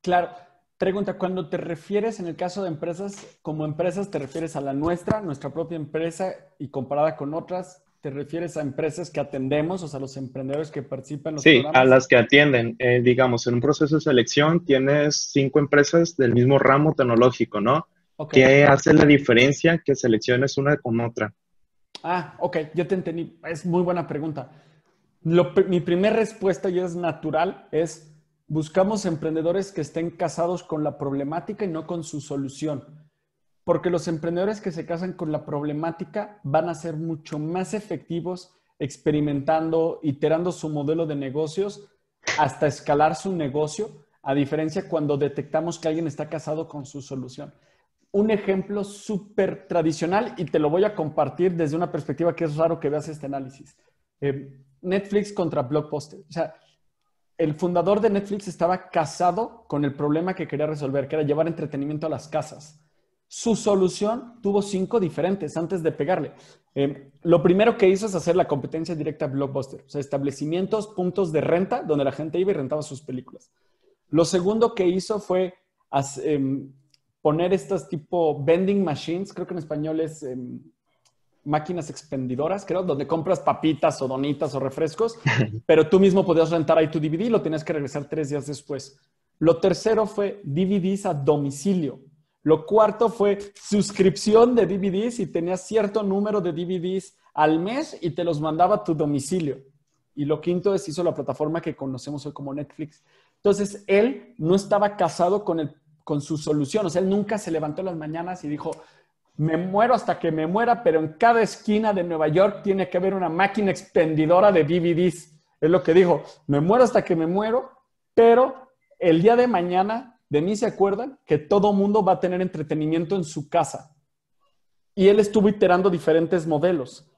Claro. Pregunta, cuando te refieres en el caso de empresas, como empresas te refieres a la nuestra, nuestra propia empresa y comparada con otras, ¿Te refieres a empresas que atendemos, o sea, los emprendedores que participan en los sí, a las que atienden. Eh, digamos, en un proceso de selección tienes cinco empresas del mismo ramo tecnológico, ¿no? Que ¿Qué hace la diferencia que selecciones una con otra? Ah, ok, yo te entendí. Es muy buena pregunta. Lo, mi primera respuesta, y es natural, es buscamos emprendedores que estén casados con la problemática y no con su solución porque los emprendedores que se casan con la problemática van a ser mucho más efectivos experimentando, iterando su modelo de negocios hasta escalar su negocio, a diferencia cuando detectamos que alguien está casado con su solución. Un ejemplo súper tradicional y te lo voy a compartir desde una perspectiva que es raro que veas este análisis. Eh, Netflix contra Blockbuster. O sea, el fundador de Netflix estaba casado con el problema que quería resolver, que era llevar entretenimiento a las casas su solución tuvo cinco diferentes antes de pegarle. Eh, lo primero que hizo es hacer la competencia directa a Blockbuster, o sea, establecimientos, puntos de renta donde la gente iba y rentaba sus películas. Lo segundo que hizo fue em, poner estas tipo vending machines, creo que en español es em, máquinas expendidoras, creo, donde compras papitas o donitas o refrescos, pero tú mismo podías rentar ahí tu DVD y lo tenías que regresar tres días después. Lo tercero fue DVDs a domicilio. Lo cuarto fue suscripción de DVDs y tenía cierto número de DVDs al mes y te los mandaba a tu domicilio. Y lo quinto es hizo la plataforma que conocemos hoy como Netflix. Entonces, él no estaba casado con, el, con su solución. O sea, él nunca se levantó las mañanas y dijo, me muero hasta que me muera, pero en cada esquina de Nueva York tiene que haber una máquina expendidora de DVDs. Es lo que dijo, me muero hasta que me muero, pero el día de mañana de mí se acuerdan que todo mundo va a tener entretenimiento en su casa. Y él estuvo iterando diferentes modelos.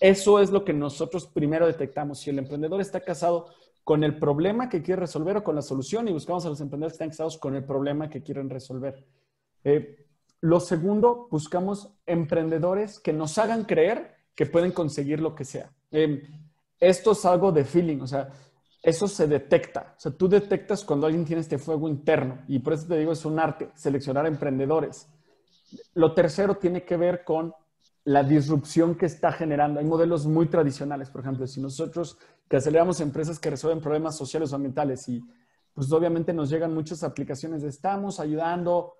Eso es lo que nosotros primero detectamos. Si el emprendedor está casado con el problema que quiere resolver o con la solución, y buscamos a los emprendedores que están casados con el problema que quieren resolver. Eh, lo segundo, buscamos emprendedores que nos hagan creer que pueden conseguir lo que sea. Eh, esto es algo de feeling, o sea, eso se detecta. O sea, tú detectas cuando alguien tiene este fuego interno. Y por eso te digo, es un arte, seleccionar emprendedores. Lo tercero tiene que ver con la disrupción que está generando. Hay modelos muy tradicionales, por ejemplo, si nosotros que aceleramos empresas que resuelven problemas sociales o ambientales y pues obviamente nos llegan muchas aplicaciones estamos ayudando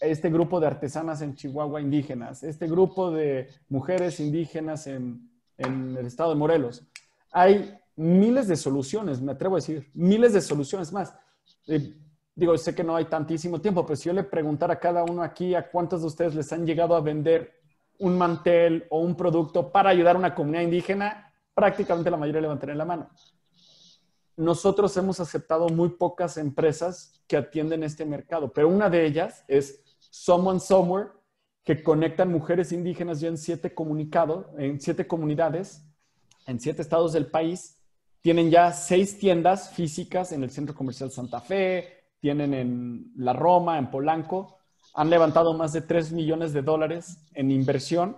a este grupo de artesanas en Chihuahua indígenas, este grupo de mujeres indígenas en, en el estado de Morelos. Hay miles de soluciones, me atrevo a decir, miles de soluciones más. Eh, digo, sé que no hay tantísimo tiempo, pero si yo le preguntara a cada uno aquí a cuántos de ustedes les han llegado a vender un mantel o un producto para ayudar a una comunidad indígena, prácticamente la mayoría levantaría la mano. Nosotros hemos aceptado muy pocas empresas que atienden este mercado, pero una de ellas es Someone Somewhere, que conectan mujeres indígenas ya en siete, en siete comunidades, en siete estados del país, tienen ya seis tiendas físicas en el Centro Comercial Santa Fe, tienen en La Roma, en Polanco. Han levantado más de 3 millones de dólares en inversión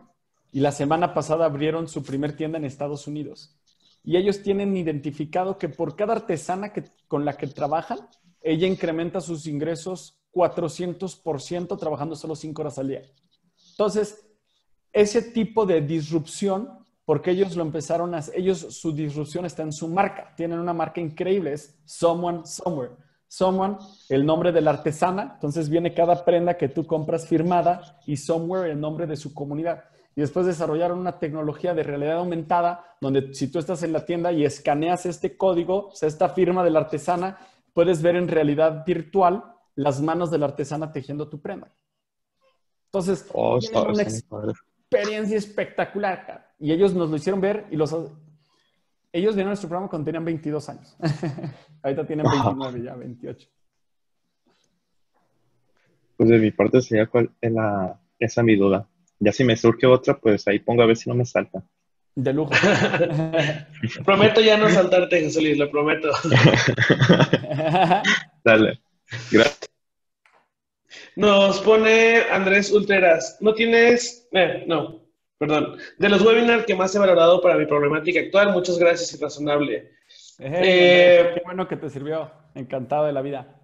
y la semana pasada abrieron su primer tienda en Estados Unidos. Y ellos tienen identificado que por cada artesana que, con la que trabajan, ella incrementa sus ingresos 400% trabajando solo 5 horas al día. Entonces, ese tipo de disrupción porque ellos lo empezaron a, ellos, su disrupción está en su marca, tienen una marca increíble, es Someone Somewhere. Someone, el nombre de la artesana, entonces viene cada prenda que tú compras firmada y Somewhere, el nombre de su comunidad. Y después desarrollaron una tecnología de realidad aumentada, donde si tú estás en la tienda y escaneas este código, o sea, esta firma de la artesana, puedes ver en realidad virtual las manos de la artesana tejiendo tu prenda. Entonces, oh, experiencia espectacular. Y ellos nos lo hicieron ver y los... Ellos vieron nuestro programa cuando tenían 22 años. Ahorita tienen 29, ya 28. Pues de mi parte sería cuál es eh, esa mi duda. Ya si me surge otra, pues ahí pongo a ver si no me salta. De lujo. prometo ya no saltarte, José Luis, lo prometo. Dale. Gracias. Nos pone Andrés Ulteras. No tienes. Eh, no, perdón. De los webinars que más he valorado para mi problemática actual, muchas gracias y razonable. Eh, eh qué bueno que te sirvió. Encantado de la vida.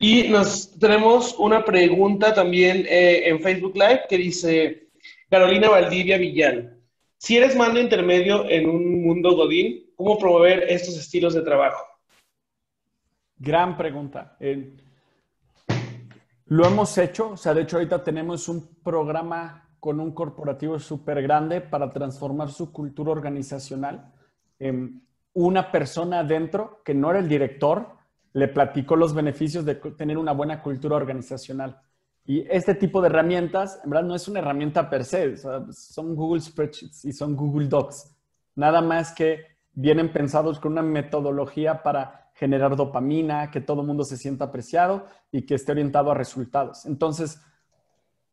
Y nos tenemos una pregunta también eh, en Facebook Live que dice Carolina Valdivia Villal. Si eres mando intermedio en un mundo godín, ¿cómo promover estos estilos de trabajo? Gran pregunta. Eh, lo hemos hecho, o sea, de hecho ahorita tenemos un programa con un corporativo súper grande para transformar su cultura organizacional. en una persona adentro, que no era el director, le platicó los beneficios de tener una buena cultura organizacional. Y este tipo de herramientas, en verdad, no es una herramienta per se, son Google Spreadsheets y son Google Docs. Nada más que vienen pensados con una metodología para generar dopamina, que todo el mundo se sienta apreciado y que esté orientado a resultados. Entonces,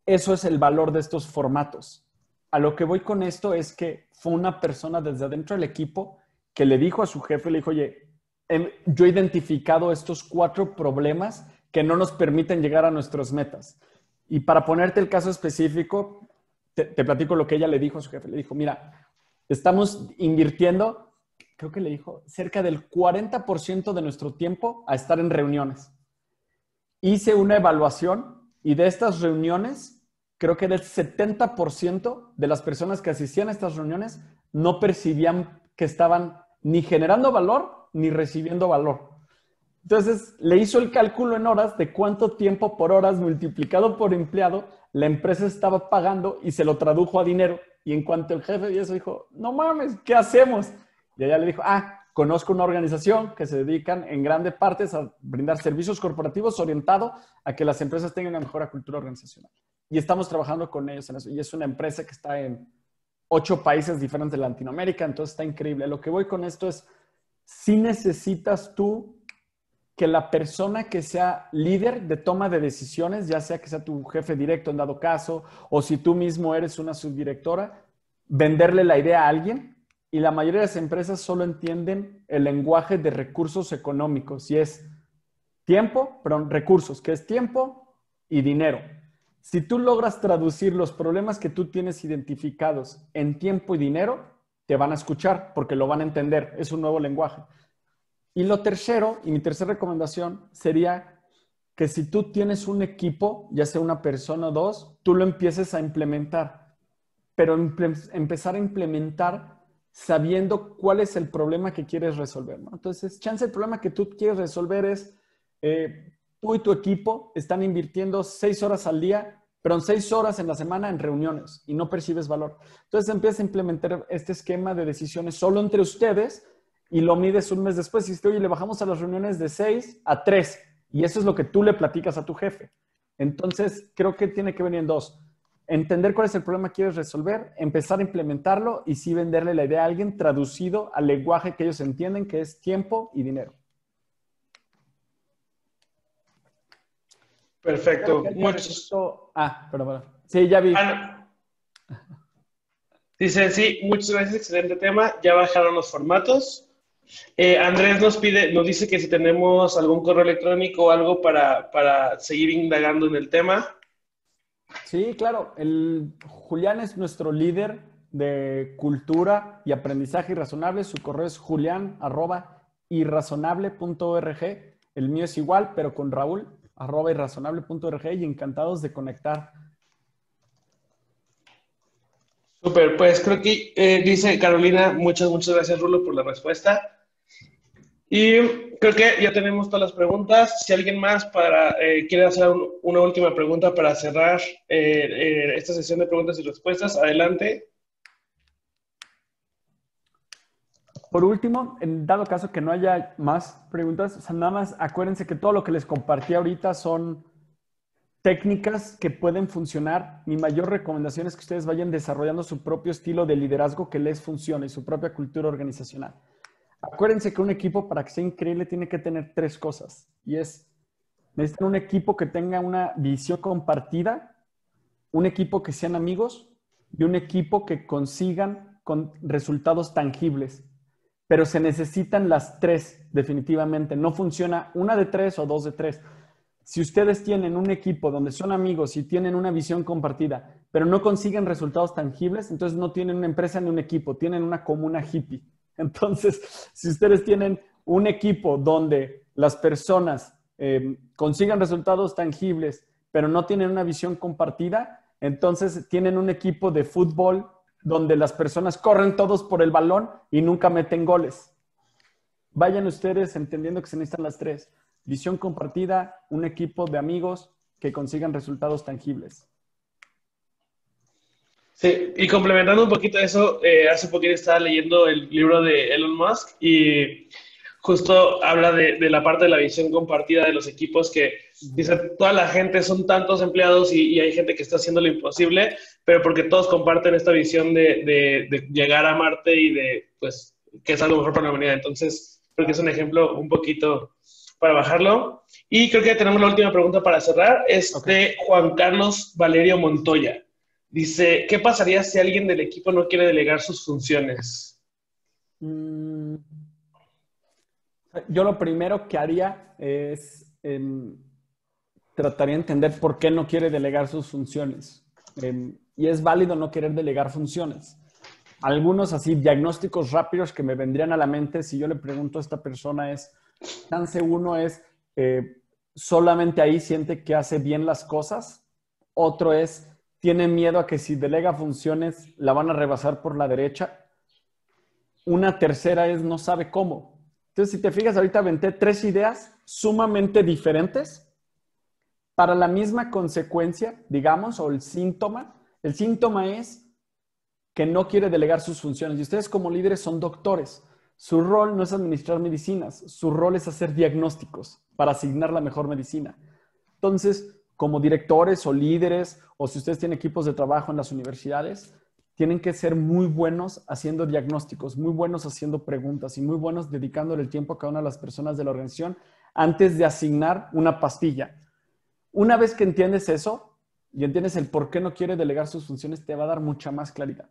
eso es el valor de estos formatos. A lo que voy con esto es que fue una persona desde adentro del equipo que le dijo a su jefe, le dijo, oye, em, yo he identificado estos cuatro problemas que no nos permiten llegar a nuestras metas. Y para ponerte el caso específico, te platico lo que ella le dijo a su jefe. Le dijo, mira, estamos invirtiendo creo que le dijo, cerca del 40% de nuestro tiempo a estar en reuniones. Hice una evaluación y de estas reuniones, creo que del 70% de las personas que asistían a estas reuniones no percibían que estaban ni generando valor ni recibiendo valor. Entonces, le hizo el cálculo en horas de cuánto tiempo por horas multiplicado por empleado la empresa estaba pagando y se lo tradujo a dinero. Y en cuanto el jefe vio eso, dijo, no mames, ¿qué hacemos? Y ella le dijo, ah, conozco una organización que se dedican en grande parte a brindar servicios corporativos orientados a que las empresas tengan una mejor cultura organizacional. Y estamos trabajando con ellos en eso. Y es una empresa que está en ocho países diferentes de Latinoamérica, entonces está increíble. Lo que voy con esto es, si necesitas tú que la persona que sea líder de toma de decisiones, ya sea que sea tu jefe directo en dado caso, o si tú mismo eres una subdirectora, venderle la idea a alguien y la mayoría de las empresas solo entienden el lenguaje de recursos económicos y es tiempo, perdón, recursos, que es tiempo y dinero. Si tú logras traducir los problemas que tú tienes identificados en tiempo y dinero, te van a escuchar porque lo van a entender. Es un nuevo lenguaje. Y lo tercero, y mi tercera recomendación sería que si tú tienes un equipo, ya sea una persona o dos, tú lo empieces a implementar. Pero empezar a implementar sabiendo cuál es el problema que quieres resolver. ¿no? Entonces, chance el problema que tú quieres resolver es, eh, tú y tu equipo están invirtiendo seis horas al día, pero en seis horas en la semana en reuniones y no percibes valor. Entonces empieza a implementar este esquema de decisiones solo entre ustedes y lo mides un mes después y dices, oye, le bajamos a las reuniones de seis a tres. Y eso es lo que tú le platicas a tu jefe. Entonces, creo que tiene que venir en dos entender cuál es el problema que quieres resolver, empezar a implementarlo y sí venderle la idea a alguien traducido al lenguaje que ellos entienden, que es tiempo y dinero. Perfecto. Ah, perdón, Sí, ya vi. Ah, dice, sí, muchas gracias, excelente tema. Ya bajaron los formatos. Eh, Andrés nos pide, nos dice que si tenemos algún correo electrónico o algo para, para seguir indagando en el tema. Sí, claro. El, Julián es nuestro líder de cultura y aprendizaje irrazonable. Su correo es julián El mío es igual, pero con Raúl arroba irrazonable.org y encantados de conectar. Súper, pues creo que eh, dice Carolina, muchas, muchas gracias Rulo por la respuesta. Y creo que ya tenemos todas las preguntas. Si alguien más para, eh, quiere hacer una última pregunta para cerrar eh, eh, esta sesión de preguntas y respuestas, adelante. Por último, en dado caso que no haya más preguntas, o sea, nada más acuérdense que todo lo que les compartí ahorita son técnicas que pueden funcionar. Mi mayor recomendación es que ustedes vayan desarrollando su propio estilo de liderazgo que les funcione, su propia cultura organizacional. Acuérdense que un equipo para que sea increíble tiene que tener tres cosas. Y es, necesitan un equipo que tenga una visión compartida, un equipo que sean amigos y un equipo que consigan resultados tangibles. Pero se necesitan las tres, definitivamente. No funciona una de tres o dos de tres. Si ustedes tienen un equipo donde son amigos y tienen una visión compartida, pero no consiguen resultados tangibles, entonces no tienen una empresa ni un equipo, tienen una comuna hippie. Entonces, si ustedes tienen un equipo donde las personas eh, consigan resultados tangibles, pero no tienen una visión compartida, entonces tienen un equipo de fútbol donde las personas corren todos por el balón y nunca meten goles. Vayan ustedes entendiendo que se necesitan las tres. Visión compartida, un equipo de amigos que consigan resultados tangibles. Sí, y complementando un poquito eso, hace eh, hace poquito estaba leyendo el libro de Elon Musk y justo habla de, la parte de la visión compartida de los equipos que dice, toda la gente son tantos empleados y, hay gente que está haciendo lo imposible, pero porque todos comparten esta visión de, llegar a Marte y de, pues, que es algo mejor para la humanidad. Entonces, creo que es un ejemplo un poquito para bajarlo. Y creo que tenemos la última pregunta para cerrar, es de Juan Carlos Valerio Montoya. Dice, ¿qué pasaría si alguien del equipo no quiere delegar sus funciones? Mm. yo lo primero que haría es em, tratar de entender por qué no quiere delegar sus funciones. Em, y es válido no querer delegar funciones. Algunos así diagnósticos rápidos que me vendrían a la mente si yo le pregunto a esta persona es, chance uno es, eh, solamente ahí siente que hace bien las cosas. Otro es, tiene miedo a que si delega funciones la van a rebasar por la derecha. Una tercera es no sabe cómo. Entonces, si te fijas, ahorita aventé tres ideas sumamente diferentes para la misma consecuencia, digamos, o el síntoma. El síntoma es que no quiere delegar sus funciones. Y ustedes como líderes son doctores. Su rol no es administrar medicinas, su rol es hacer diagnósticos para asignar la mejor medicina. Entonces, como directores o líderes, o si ustedes tienen equipos de trabajo en las universidades, tienen que ser muy buenos haciendo diagnósticos, muy buenos haciendo preguntas y muy buenos dedicándole el tiempo a cada una de las personas de la organización antes de asignar una pastilla. Una vez que entiendes eso y entiendes el por qué no quiere delegar sus funciones, te va a dar mucha más claridad.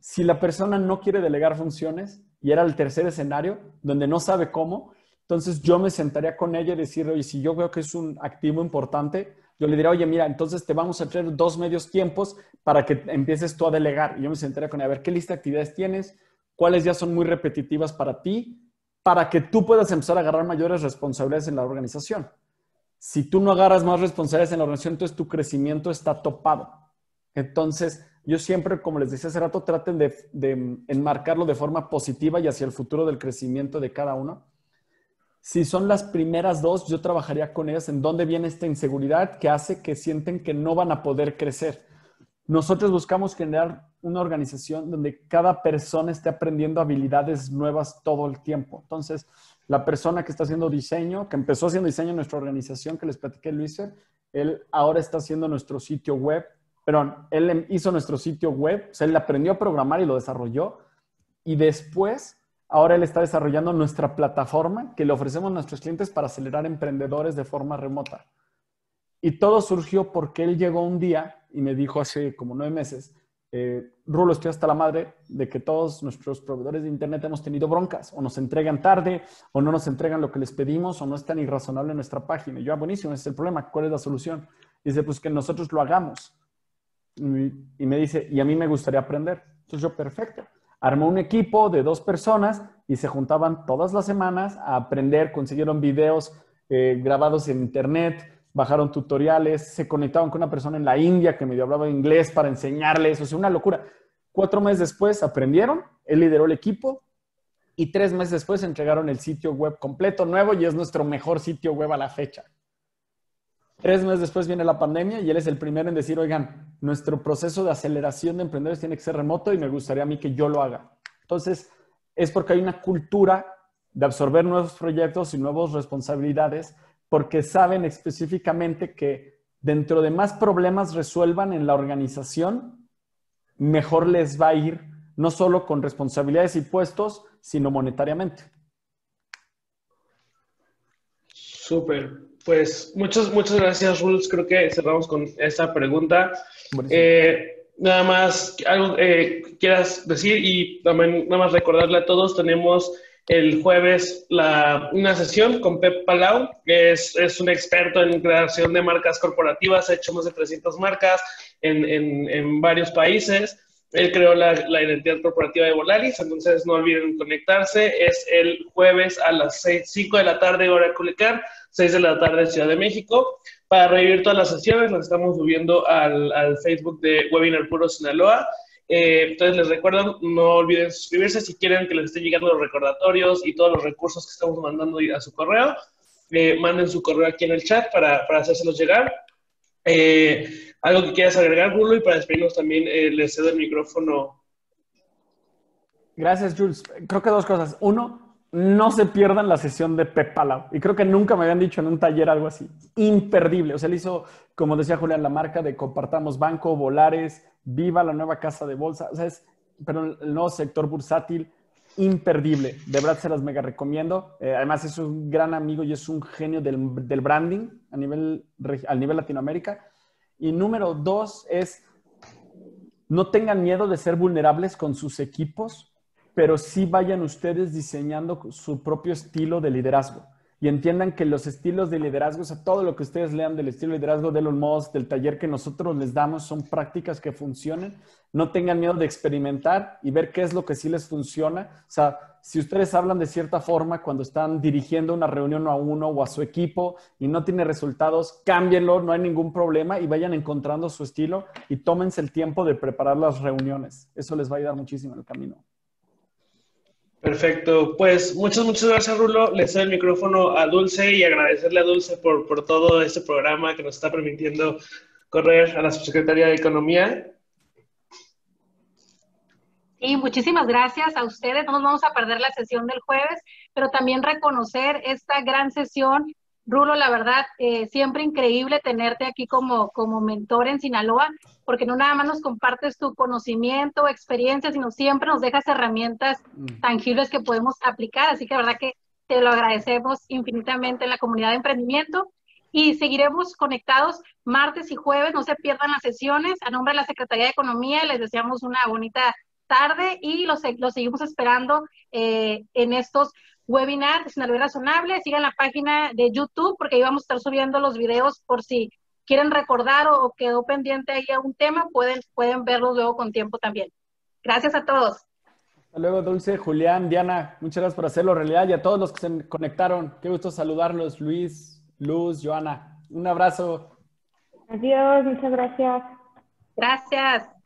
Si la persona no quiere delegar funciones y era el tercer escenario donde no sabe cómo, entonces yo me sentaría con ella y decirle, oye, si yo veo que es un activo importante, yo le diría, oye, mira, entonces te vamos a traer dos medios tiempos para que empieces tú a delegar. Y yo me sentaría con a ver qué lista de actividades tienes, cuáles ya son muy repetitivas para ti, para que tú puedas empezar a agarrar mayores responsabilidades en la organización. Si tú no agarras más responsabilidades en la organización, entonces tu crecimiento está topado. Entonces, yo siempre, como les decía hace rato, traten de enmarcarlo de forma positiva y hacia el futuro del crecimiento de cada uno si son las primeras dos, yo trabajaría con ellas en dónde viene esta inseguridad que hace que sienten que no van a poder crecer. Nosotros buscamos generar una organización donde cada persona esté aprendiendo habilidades nuevas todo el tiempo. Entonces, la persona que está haciendo diseño, que empezó haciendo diseño en nuestra organización, que les platiqué, Luiser, él ahora está haciendo nuestro sitio web, perdón, él em, hizo nuestro sitio web, o sea, él aprendió a programar y lo desarrolló. Y después Ahora él está desarrollando nuestra plataforma que le ofrecemos a nuestros clientes para acelerar emprendedores de forma remota. Y todo surgió porque él llegó un día y me dijo hace como nueve meses, eh, Rulo, estoy hasta la madre de que todos nuestros proveedores de Internet hemos tenido broncas, o nos entregan tarde, o no nos entregan lo que les pedimos, o no es tan irrazonable nuestra página. yo, ah, buenísimo, ese es el problema, ¿cuál es la solución? dice, pues que nosotros lo hagamos. Y, y me dice, y a mí me gustaría aprender. Entonces yo, perfecto armó un equipo de dos personas y se juntaban todas las semanas a aprender, consiguieron videos eh, grabados en internet, bajaron tutoriales, se conectaban con una persona en la India que medio hablaba inglés para enseñarles, o sea, una locura. Cuatro meses después aprendieron, él lideró el equipo y tres meses después entregaron el sitio web completo nuevo y es nuestro mejor sitio web a la fecha. Tres meses después viene la pandemia y él es el primero en decir, oigan, nuestro proceso de aceleración de emprendedores tiene que ser remoto y me gustaría a mí que yo lo haga. Entonces, es porque hay una cultura de absorber nuevos proyectos y nuevas responsabilidades, porque saben específicamente que dentro de más problemas resuelvan en la organización, mejor les va a ir, no solo con responsabilidades y puestos, sino monetariamente. Súper, pues muchas, muchas gracias, Rules. Creo que cerramos con esta pregunta. Eh, nada más, algo eh, quieras decir y también nada más recordarle a todos, tenemos el jueves la, una sesión con Pep Palau, que es, es, un experto en creación de marcas corporativas, ha hecho más de 300 marcas en, en varios países. Él creó la, la, identidad corporativa de Volaris, entonces no olviden conectarse. Es el jueves a las 5 de la tarde, hora de Culicar, 6 de la tarde, Ciudad de México. Para revivir todas las sesiones, las estamos subiendo al, al Facebook de Webinar Puro Sinaloa. Eh, entonces les recuerdo, no olviden suscribirse si quieren que les estén llegando los recordatorios y todos los recursos que estamos mandando a su correo. Eh, manden su correo aquí en el chat para, para hacérselos llegar. Eh, ¿Algo que quieras agregar, Julio, Y para despedirnos también eh, le cedo el micrófono. Gracias, Jules. Creo que dos cosas. Uno, no se pierdan la sesión de Pep Y creo que nunca me habían dicho en un taller algo así. Imperdible. O sea, él hizo, como decía Julián, la marca de Compartamos Banco, Volares, Viva la nueva casa de bolsa. O sea, es, el nuevo sector bursátil imperdible. De verdad se las mega recomiendo. Eh, además es un gran amigo y es un genio del, branding a nivel, al nivel Latinoamérica. Y número dos es, no tengan miedo de ser vulnerables con sus equipos, pero sí vayan ustedes diseñando su propio estilo de liderazgo y entiendan que los estilos de liderazgo, o sea, todo lo que ustedes lean del estilo de liderazgo de los del taller que nosotros les damos, son prácticas que funcionen. No tengan miedo de experimentar y ver qué es lo que sí les funciona. O sea, si ustedes hablan de cierta forma cuando están dirigiendo una reunión a uno o a su equipo y no tiene resultados, cámbienlo, no hay ningún problema y vayan encontrando su estilo y tómense el tiempo de preparar las reuniones. Eso les va a ayudar muchísimo en el camino. Perfecto, pues muchas, muchas gracias Rulo. Le doy el micrófono a Dulce y agradecerle a Dulce por, por todo este programa que nos está permitiendo correr a la Subsecretaría de Economía. Y muchísimas gracias a ustedes. No nos vamos a perder la sesión del jueves, pero también reconocer esta gran sesión. Rulo, la verdad, eh, siempre increíble tenerte aquí como, como mentor en Sinaloa porque no nada más nos compartes tu conocimiento, experiencia, sino siempre nos dejas herramientas mm. tangibles que podemos aplicar. Así que la verdad que te lo agradecemos infinitamente en la comunidad de emprendimiento y seguiremos conectados martes y jueves. No se pierdan las sesiones. A nombre de la Secretaría de Economía les deseamos una bonita tarde y los, los seguimos esperando eh, en estos webinars de Sinaloa Razonable. Sigan la página de YouTube porque ahí vamos a estar subiendo los videos por si quieren recordar o, quedó pendiente ahí algún tema, pueden, pueden verlos luego con tiempo también. Gracias a todos. Hasta luego, Dulce, Julián, Diana, muchas gracias por hacerlo realidad y a todos los que se conectaron. Qué gusto saludarlos, Luis, Luz, Joana. Un abrazo. Adiós, muchas gracias. Gracias.